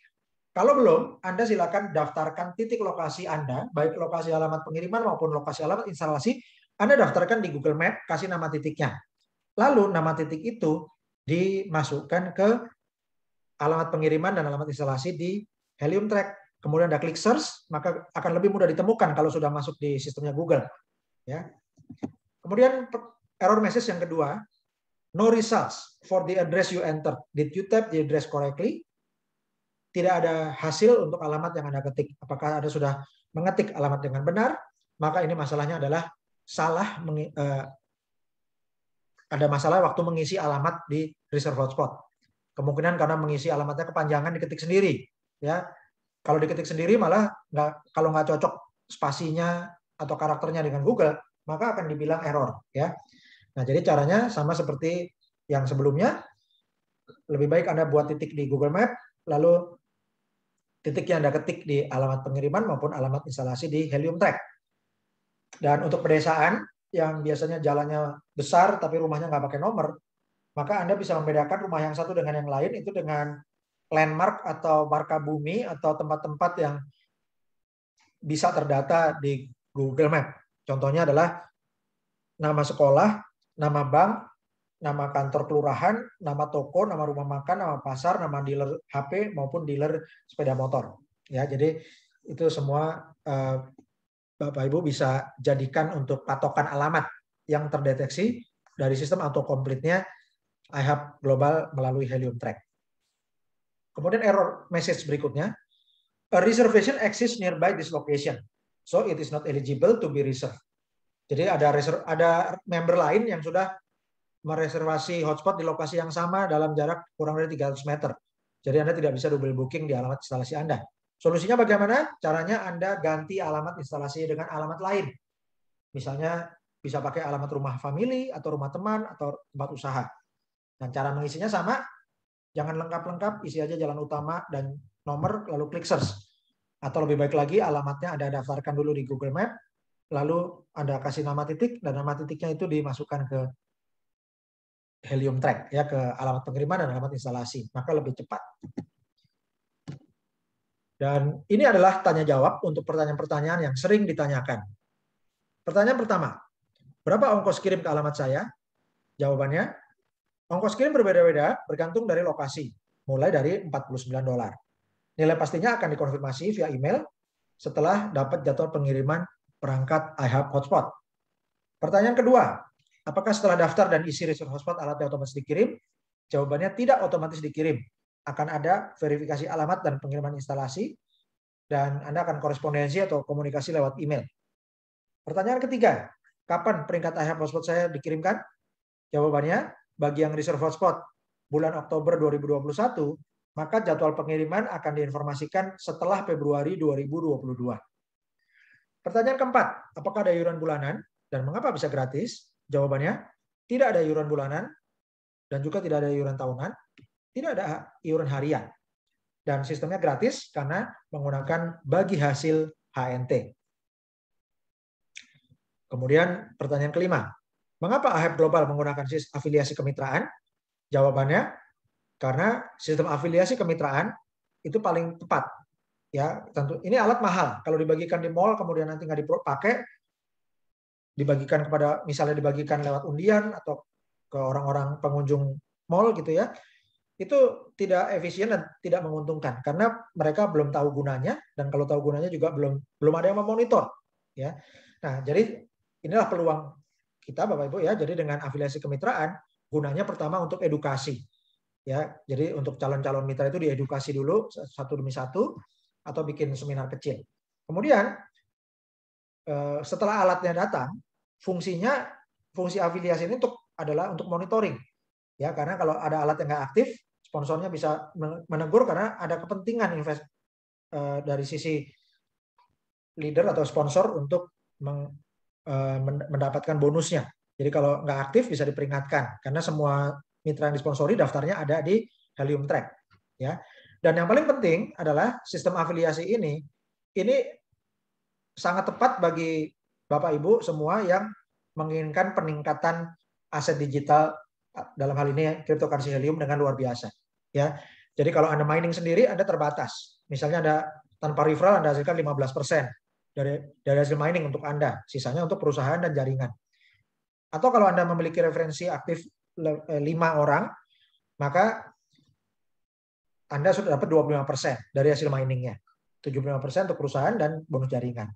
Kalau belum, Anda silakan daftarkan titik lokasi Anda, baik lokasi alamat pengiriman maupun lokasi alamat instalasi. Anda daftarkan di Google Map, kasih nama titiknya. Lalu nama titik itu dimasukkan ke alamat pengiriman dan alamat instalasi di Helium Track. Kemudian ada klik search, maka akan lebih mudah ditemukan kalau sudah masuk di sistemnya Google. Ya. Kemudian error message yang kedua, no results for the address you entered. Did you type the address correctly? Tidak ada hasil untuk alamat yang Anda ketik. Apakah Anda sudah mengetik alamat dengan benar? Maka ini masalahnya adalah salah eh, ada masalah waktu mengisi alamat di reserve hotspot. Kemungkinan karena mengisi alamatnya kepanjangan diketik sendiri, ya. Kalau diketik sendiri malah nggak kalau nggak cocok spasinya atau karakternya dengan Google, maka akan dibilang error, ya. Nah, jadi caranya sama seperti yang sebelumnya. Lebih baik Anda buat titik di Google Map, lalu titik yang Anda ketik di alamat pengiriman maupun alamat instalasi di Helium Track. Dan untuk pedesaan, yang biasanya jalannya besar tapi rumahnya nggak pakai nomor, maka Anda bisa membedakan rumah yang satu dengan yang lain itu dengan landmark atau marka bumi atau tempat-tempat yang bisa terdata di Google Map. Contohnya adalah nama sekolah, nama bank, nama kantor kelurahan, nama toko, nama rumah makan, nama pasar, nama dealer HP maupun dealer sepeda motor. Ya, jadi itu semua eh, Bapak Ibu bisa jadikan untuk patokan alamat yang terdeteksi dari sistem atau komplitnya IHub Global melalui Helium Track. Kemudian error message berikutnya, a reservation exists nearby this location, so it is not eligible to be reserved. Jadi ada ada member lain yang sudah mereservasi hotspot di lokasi yang sama dalam jarak kurang dari 300 meter. Jadi Anda tidak bisa double booking di alamat instalasi Anda. Solusinya bagaimana? Caranya Anda ganti alamat instalasi dengan alamat lain. Misalnya bisa pakai alamat rumah family atau rumah teman atau tempat usaha. Dan cara mengisinya sama, jangan lengkap-lengkap, isi aja jalan utama dan nomor lalu klik search. Atau lebih baik lagi alamatnya Anda daftarkan dulu di Google Map, lalu Anda kasih nama titik dan nama titiknya itu dimasukkan ke Helium Track ya ke alamat pengiriman dan alamat instalasi, maka lebih cepat. Dan ini adalah tanya jawab untuk pertanyaan-pertanyaan yang sering ditanyakan. Pertanyaan pertama, berapa ongkos kirim ke alamat saya? Jawabannya, ongkos kirim berbeda-beda bergantung dari lokasi, mulai dari 49 dolar. Nilai pastinya akan dikonfirmasi via email setelah dapat jadwal pengiriman perangkat iHub Hotspot. Pertanyaan kedua, apakah setelah daftar dan isi resource hotspot alatnya otomatis dikirim? Jawabannya tidak otomatis dikirim, akan ada verifikasi alamat dan pengiriman instalasi, dan Anda akan korespondensi atau komunikasi lewat email. Pertanyaan ketiga, kapan peringkat akhir hotspot saya dikirimkan? Jawabannya, bagi yang reserve hotspot bulan Oktober 2021, maka jadwal pengiriman akan diinformasikan setelah Februari 2022. Pertanyaan keempat, apakah ada iuran bulanan dan mengapa bisa gratis? Jawabannya, tidak ada iuran bulanan dan juga tidak ada iuran tahunan. Tidak ada iuran harian. Dan sistemnya gratis karena menggunakan bagi hasil HNT. Kemudian pertanyaan kelima, mengapa AHEP Global menggunakan sistem afiliasi kemitraan? Jawabannya, karena sistem afiliasi kemitraan itu paling tepat. Ya, tentu ini alat mahal. Kalau dibagikan di mall kemudian nanti nggak dipakai, dibagikan kepada misalnya dibagikan lewat undian atau ke orang-orang pengunjung mall gitu ya, itu tidak efisien dan tidak menguntungkan karena mereka belum tahu gunanya dan kalau tahu gunanya juga belum belum ada yang memonitor ya nah jadi inilah peluang kita bapak ibu ya jadi dengan afiliasi kemitraan gunanya pertama untuk edukasi ya jadi untuk calon-calon mitra itu diedukasi dulu satu demi satu atau bikin seminar kecil kemudian eh, setelah alatnya datang fungsinya fungsi afiliasi ini untuk adalah untuk monitoring ya karena kalau ada alat yang nggak aktif sponsornya bisa menegur karena ada kepentingan invest eh, dari sisi leader atau sponsor untuk eh, mendapatkan bonusnya. Jadi kalau nggak aktif bisa diperingatkan karena semua mitra yang disponsori daftarnya ada di Helium Track ya. Dan yang paling penting adalah sistem afiliasi ini ini sangat tepat bagi Bapak Ibu semua yang menginginkan peningkatan aset digital dalam hal ini cryptocurrency Helium dengan luar biasa ya. Jadi kalau Anda mining sendiri Anda terbatas. Misalnya Anda tanpa referral Anda hasilkan 15% dari dari hasil mining untuk Anda, sisanya untuk perusahaan dan jaringan. Atau kalau Anda memiliki referensi aktif 5 eh, orang, maka Anda sudah dapat 25% dari hasil miningnya. 75% untuk perusahaan dan bonus jaringan.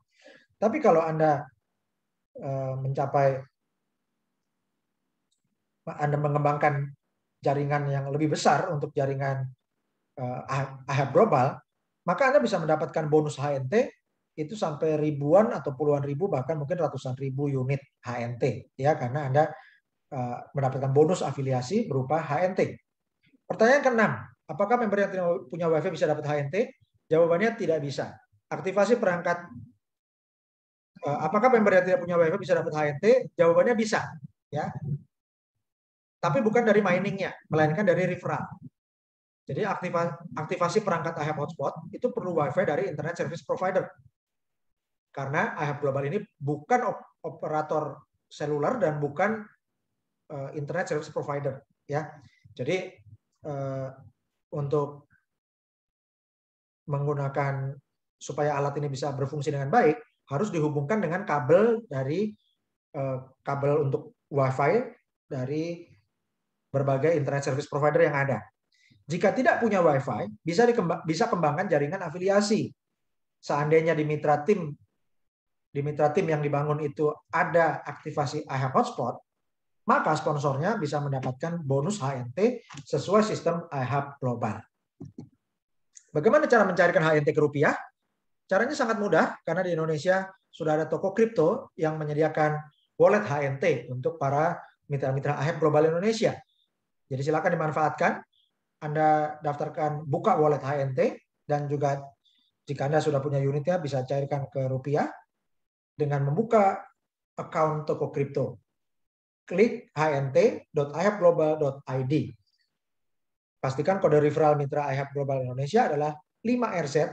Tapi kalau Anda eh, mencapai Anda mengembangkan jaringan yang lebih besar untuk jaringan eh, ah, ahab global, maka Anda bisa mendapatkan bonus HNT itu sampai ribuan atau puluhan ribu bahkan mungkin ratusan ribu unit HNT ya karena Anda eh, mendapatkan bonus afiliasi berupa HNT. Pertanyaan keenam, apakah member yang punya WiFi bisa dapat HNT? Jawabannya tidak bisa. Aktivasi perangkat eh, apakah member yang tidak punya WiFi bisa dapat HNT? Jawabannya bisa ya tapi bukan dari miningnya, melainkan dari referral. Jadi aktivasi perangkat have hotspot itu perlu WiFi dari internet service provider. Karena have Global ini bukan operator seluler dan bukan eh, internet service provider, ya. Jadi eh, untuk menggunakan supaya alat ini bisa berfungsi dengan baik harus dihubungkan dengan kabel dari eh, kabel untuk WiFi dari berbagai internet service provider yang ada. Jika tidak punya WiFi bisa dikembang, bisa kembangkan jaringan afiliasi. Seandainya di mitra tim di mitra tim yang dibangun itu ada aktivasi Ahab hotspot, maka sponsornya bisa mendapatkan bonus HNT sesuai sistem Ahab Global. Bagaimana cara mencarikan HNT ke rupiah? Caranya sangat mudah karena di Indonesia sudah ada toko kripto yang menyediakan wallet HNT untuk para mitra-mitra Ahab Global Indonesia. Jadi silakan dimanfaatkan. Anda daftarkan buka wallet HNT dan juga jika Anda sudah punya unitnya bisa cairkan ke rupiah dengan membuka account toko kripto. Klik hnt.ihapglobal.id. E Pastikan kode referral mitra IHAP e Global Indonesia adalah 5RZ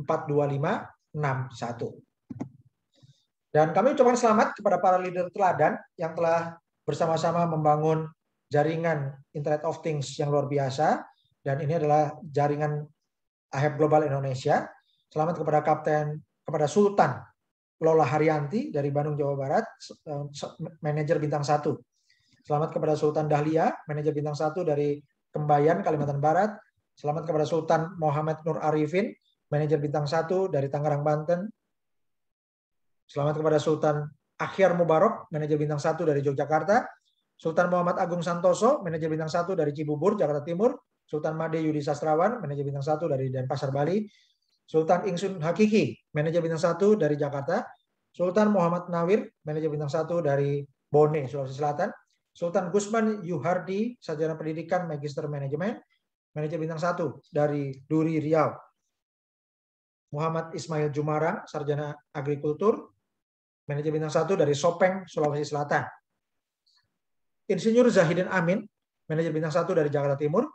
42561. Dan kami ucapkan selamat kepada para leader teladan yang telah bersama-sama membangun jaringan Internet of Things yang luar biasa dan ini adalah jaringan AHEP Global Indonesia. Selamat kepada Kapten kepada Sultan Lola Haryanti dari Bandung Jawa Barat, eh, manajer bintang satu. Selamat kepada Sultan Dahlia, manajer bintang satu dari Kembayan Kalimantan Barat. Selamat kepada Sultan Muhammad Nur Arifin, manajer bintang satu dari Tangerang Banten. Selamat kepada Sultan Akhir Mubarok, manajer bintang satu dari Yogyakarta. Sultan Muhammad Agung Santoso, manajer bintang satu dari Cibubur, Jakarta Timur, Sultan Made Yudi Sastrawan, manajer bintang satu dari Denpasar Bali, Sultan Ingsun Hakiki, manajer bintang satu dari Jakarta, Sultan Muhammad Nawir, manajer bintang satu dari Bone, Sulawesi Selatan, Sultan Gusman Yuhardi, sarjana pendidikan Magister Manajemen, manajer bintang satu dari Duri Riau, Muhammad Ismail Jumarang, sarjana agrikultur, manajer bintang satu dari Sopeng, Sulawesi Selatan, Insinyur Zahidin Amin, manajer bintang 1 dari Jakarta Timur,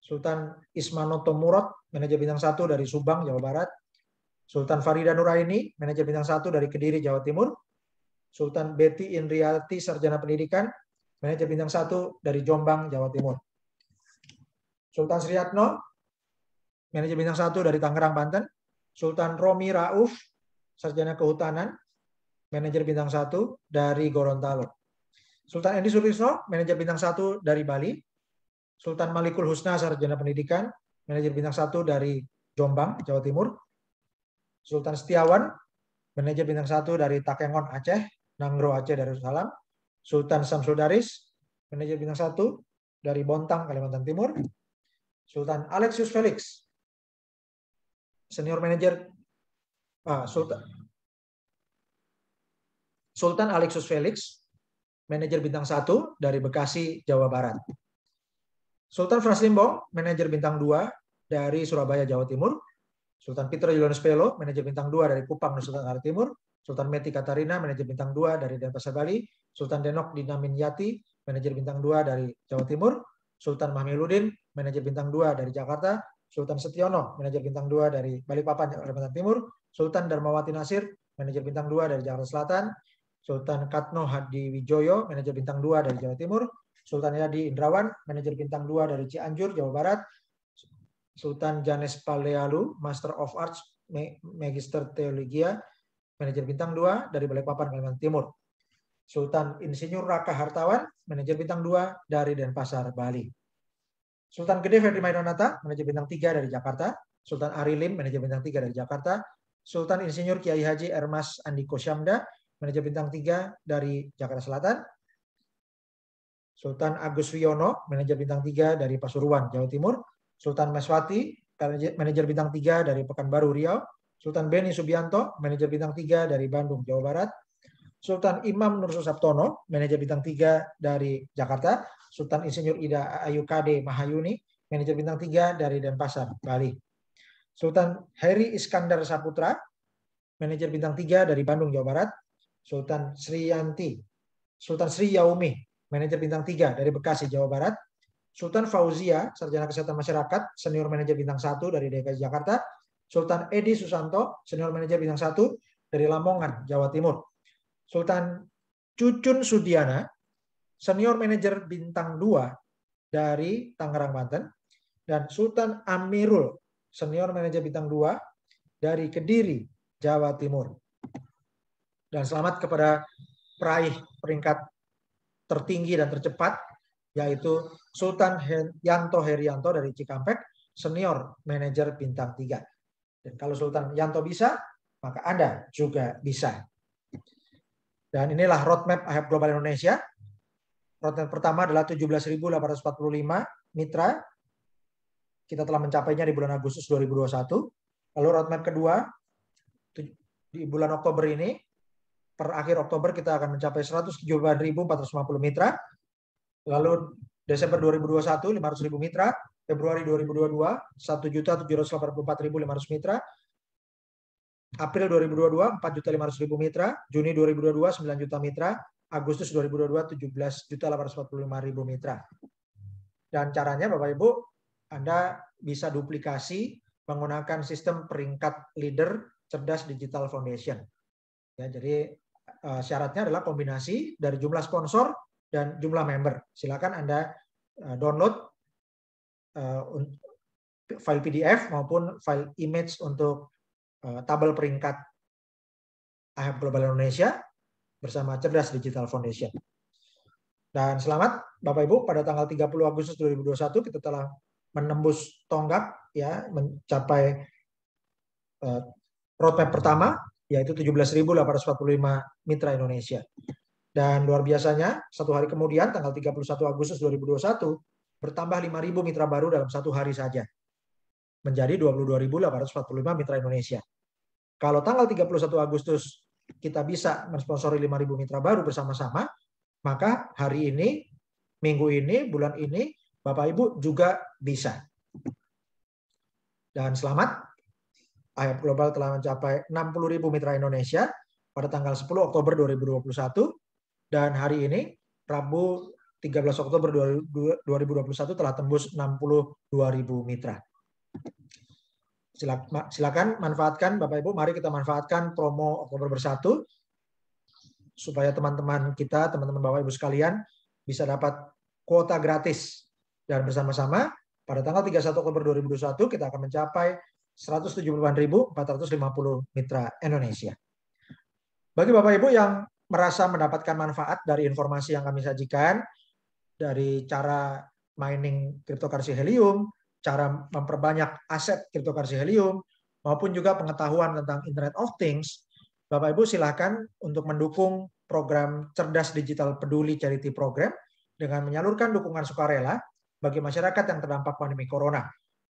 Sultan Ismanoto Murad, manajer bintang 1 dari Subang, Jawa Barat, Sultan Farida Nuraini, manajer bintang 1 dari Kediri, Jawa Timur, Sultan Betty Indriati, sarjana pendidikan, manajer bintang 1 dari Jombang, Jawa Timur. Sultan Sriatno, manajer bintang 1 dari Tangerang, Banten, Sultan Romi Rauf, sarjana kehutanan, manajer bintang 1 dari Gorontalo. Sultan Edi Sulisno, manajer bintang 1 dari Bali. Sultan Malikul Husna, sarjana pendidikan, manajer bintang 1 dari Jombang, Jawa Timur. Sultan Setiawan, manajer bintang 1 dari Takengon, Aceh, Nangro, Aceh Darussalam. Sultan Samsudaris, manajer bintang 1 dari Bontang, Kalimantan Timur. Sultan Alexius Felix, senior manajer. ah, Sultan Sultan Alexius Felix, manajer bintang 1 dari Bekasi, Jawa Barat. Sultan Frans Limbong, manajer bintang 2 dari Surabaya, Jawa Timur. Sultan Peter Yunus Pelo, manajer bintang 2 dari Kupang, Nusa Tenggara Timur. Sultan Meti Katarina, manajer bintang 2 dari Denpasar Bali. Sultan Denok Dinamin Yati, manajer bintang 2 dari Jawa Timur. Sultan Mahmiludin, manajer bintang 2 dari Jakarta. Sultan Setiono, manajer bintang 2 dari Balikpapan, Kalimantan Timur. Sultan Darmawati Nasir, manajer bintang 2 dari Jakarta Selatan. Sultan Katno Hadi Wijoyo, manajer bintang 2 dari Jawa Timur, Sultan Yadi Indrawan, manajer bintang 2 dari Cianjur, Jawa Barat, Sultan Janes Palealu, Master of Arts, Magister Teologia, manajer bintang 2 dari Balikpapan, Kalimantan Timur. Sultan Insinyur Raka Hartawan, manajer bintang 2 dari Denpasar, Bali. Sultan Gede Ferdi Maidonata, manajer bintang 3 dari Jakarta. Sultan Ari Lim, manajer bintang 3 dari Jakarta. Sultan Insinyur Kiai Haji Ermas Andiko Syamda, manajer bintang 3 dari Jakarta Selatan. Sultan Agus Wiono, manajer bintang 3 dari Pasuruan, Jawa Timur. Sultan Meswati, manajer bintang 3 dari Pekanbaru, Riau. Sultan Beni Subianto, manajer bintang 3 dari Bandung, Jawa Barat. Sultan Imam Nur Susaptono, manajer bintang 3 dari Jakarta. Sultan Insinyur Ida Ayukade Mahayuni, manajer bintang 3 dari Denpasar, Bali. Sultan Heri Iskandar Saputra, manajer bintang 3 dari Bandung, Jawa Barat. Sultan Sri Yanti, Sultan Sri Yaumi, manajer bintang 3 dari Bekasi, Jawa Barat, Sultan Fauzia, sarjana kesehatan masyarakat, senior manajer bintang 1 dari DKI Jakarta, Sultan Edi Susanto, senior manajer bintang 1 dari Lamongan, Jawa Timur, Sultan Cucun Sudiana, senior manajer bintang 2 dari Tangerang, Banten, dan Sultan Amirul, senior manajer bintang 2 dari Kediri, Jawa Timur. Dan selamat kepada peraih peringkat tertinggi dan tercepat, yaitu Sultan Yanto Herianto dari Cikampek, senior manajer bintang 3. Dan kalau Sultan Yanto bisa, maka Anda juga bisa. Dan inilah roadmap AHF Global Indonesia. Roadmap pertama adalah 17.845 mitra. Kita telah mencapainya di bulan Agustus 2021. Lalu roadmap kedua, di bulan Oktober ini per akhir Oktober kita akan mencapai 170.450 mitra. Lalu Desember 2021 500.000 mitra, Februari 2022 1.784.500 mitra, April 2022 4.500.000 mitra, Juni 2022 9 juta mitra, Agustus 2022 17.845.000 mitra. Dan caranya Bapak Ibu, Anda bisa duplikasi menggunakan sistem peringkat leader cerdas digital foundation. Ya, jadi Eh, syaratnya adalah kombinasi dari jumlah sponsor dan jumlah member. Silakan Anda eh, download eh, file PDF maupun file image untuk tabel peringkat AHM Global Indonesia bersama Cerdas Digital Foundation. Dan selamat Bapak Ibu pada tanggal 30 Agustus 2021 kita telah menembus tonggak ya mencapai roadmap pertama yaitu 17.845 mitra Indonesia. Dan luar biasanya, satu hari kemudian, tanggal 31 Agustus 2021, bertambah 5.000 mitra baru dalam satu hari saja, menjadi 22.845 mitra Indonesia. Kalau tanggal 31 Agustus kita bisa mensponsori 5.000 mitra baru bersama-sama, maka hari ini, minggu ini, bulan ini, Bapak Ibu juga bisa. Dan selamat IMF Global telah mencapai 60.000 mitra Indonesia pada tanggal 10 Oktober 2021 dan hari ini Rabu 13 Oktober 2021 telah tembus 62.000 mitra. Silakan manfaatkan Bapak Ibu, mari kita manfaatkan promo Oktober Bersatu supaya teman-teman kita, teman-teman Bapak Ibu sekalian bisa dapat kuota gratis dan bersama-sama pada tanggal 31 Oktober 2021 kita akan mencapai 178.450 mitra Indonesia. Bagi Bapak Ibu yang merasa mendapatkan manfaat dari informasi yang kami sajikan, dari cara mining cryptocurrency Helium, cara memperbanyak aset cryptocurrency Helium, maupun juga pengetahuan tentang Internet of Things, Bapak Ibu silahkan untuk mendukung program Cerdas Digital Peduli Charity Program dengan menyalurkan dukungan sukarela bagi masyarakat yang terdampak pandemi corona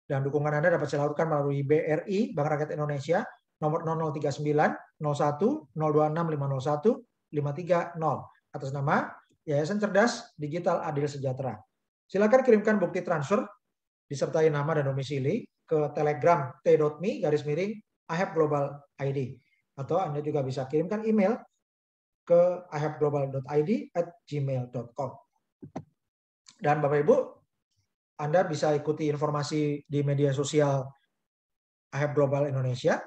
dan dukungan Anda dapat disalurkan melalui BRI Bank Rakyat Indonesia nomor 0039 01 026 501 530 atas nama Yayasan Cerdas Digital Adil Sejahtera. Silakan kirimkan bukti transfer disertai nama dan domisili ke telegram t.me garis miring ahep global id atau Anda juga bisa kirimkan email ke ahepglobal.id at gmail.com. Dan Bapak Ibu, anda bisa ikuti informasi di media sosial Ahab Global Indonesia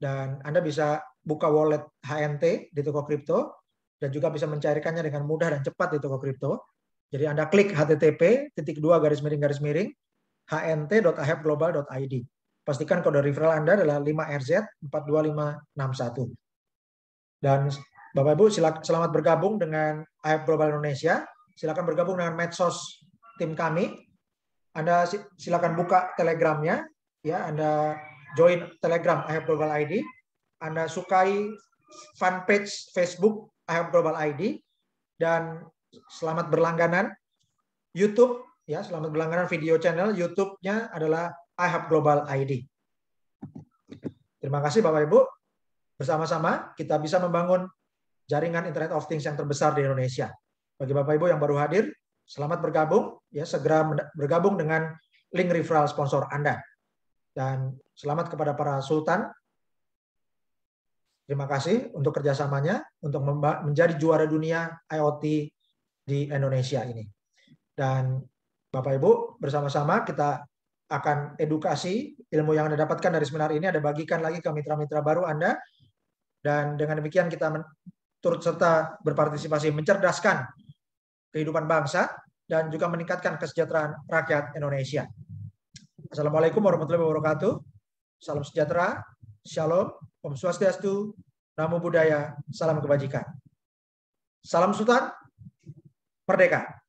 dan Anda bisa buka wallet HNT di toko kripto dan juga bisa mencarikannya dengan mudah dan cepat di toko kripto. Jadi Anda klik http titik dua garis miring garis miring hnt.ahepglobal.id. Pastikan kode referral Anda adalah 5RZ42561. Dan Bapak Ibu silak, selamat bergabung dengan AF Global Indonesia. Silakan bergabung dengan Medsos tim kami anda silakan buka Telegramnya, ya Anda join Telegram I Have Global ID, Anda sukai fanpage Facebook I Have Global ID, dan selamat berlangganan YouTube, ya selamat berlangganan video channel YouTube-nya adalah I Have Global ID. Terima kasih Bapak Ibu. Bersama-sama kita bisa membangun jaringan Internet of Things yang terbesar di Indonesia. Bagi Bapak Ibu yang baru hadir, selamat bergabung ya segera bergabung dengan link referral sponsor Anda. Dan selamat kepada para sultan. Terima kasih untuk kerjasamanya untuk menjadi juara dunia IoT di Indonesia ini. Dan Bapak Ibu bersama-sama kita akan edukasi ilmu yang Anda dapatkan dari seminar ini ada bagikan lagi ke mitra-mitra baru Anda dan dengan demikian kita turut serta berpartisipasi mencerdaskan kehidupan bangsa dan juga meningkatkan kesejahteraan rakyat Indonesia. Assalamualaikum warahmatullahi wabarakatuh. Salam sejahtera, shalom, om swastiastu, namo buddhaya, salam kebajikan. Salam Sultan, merdeka.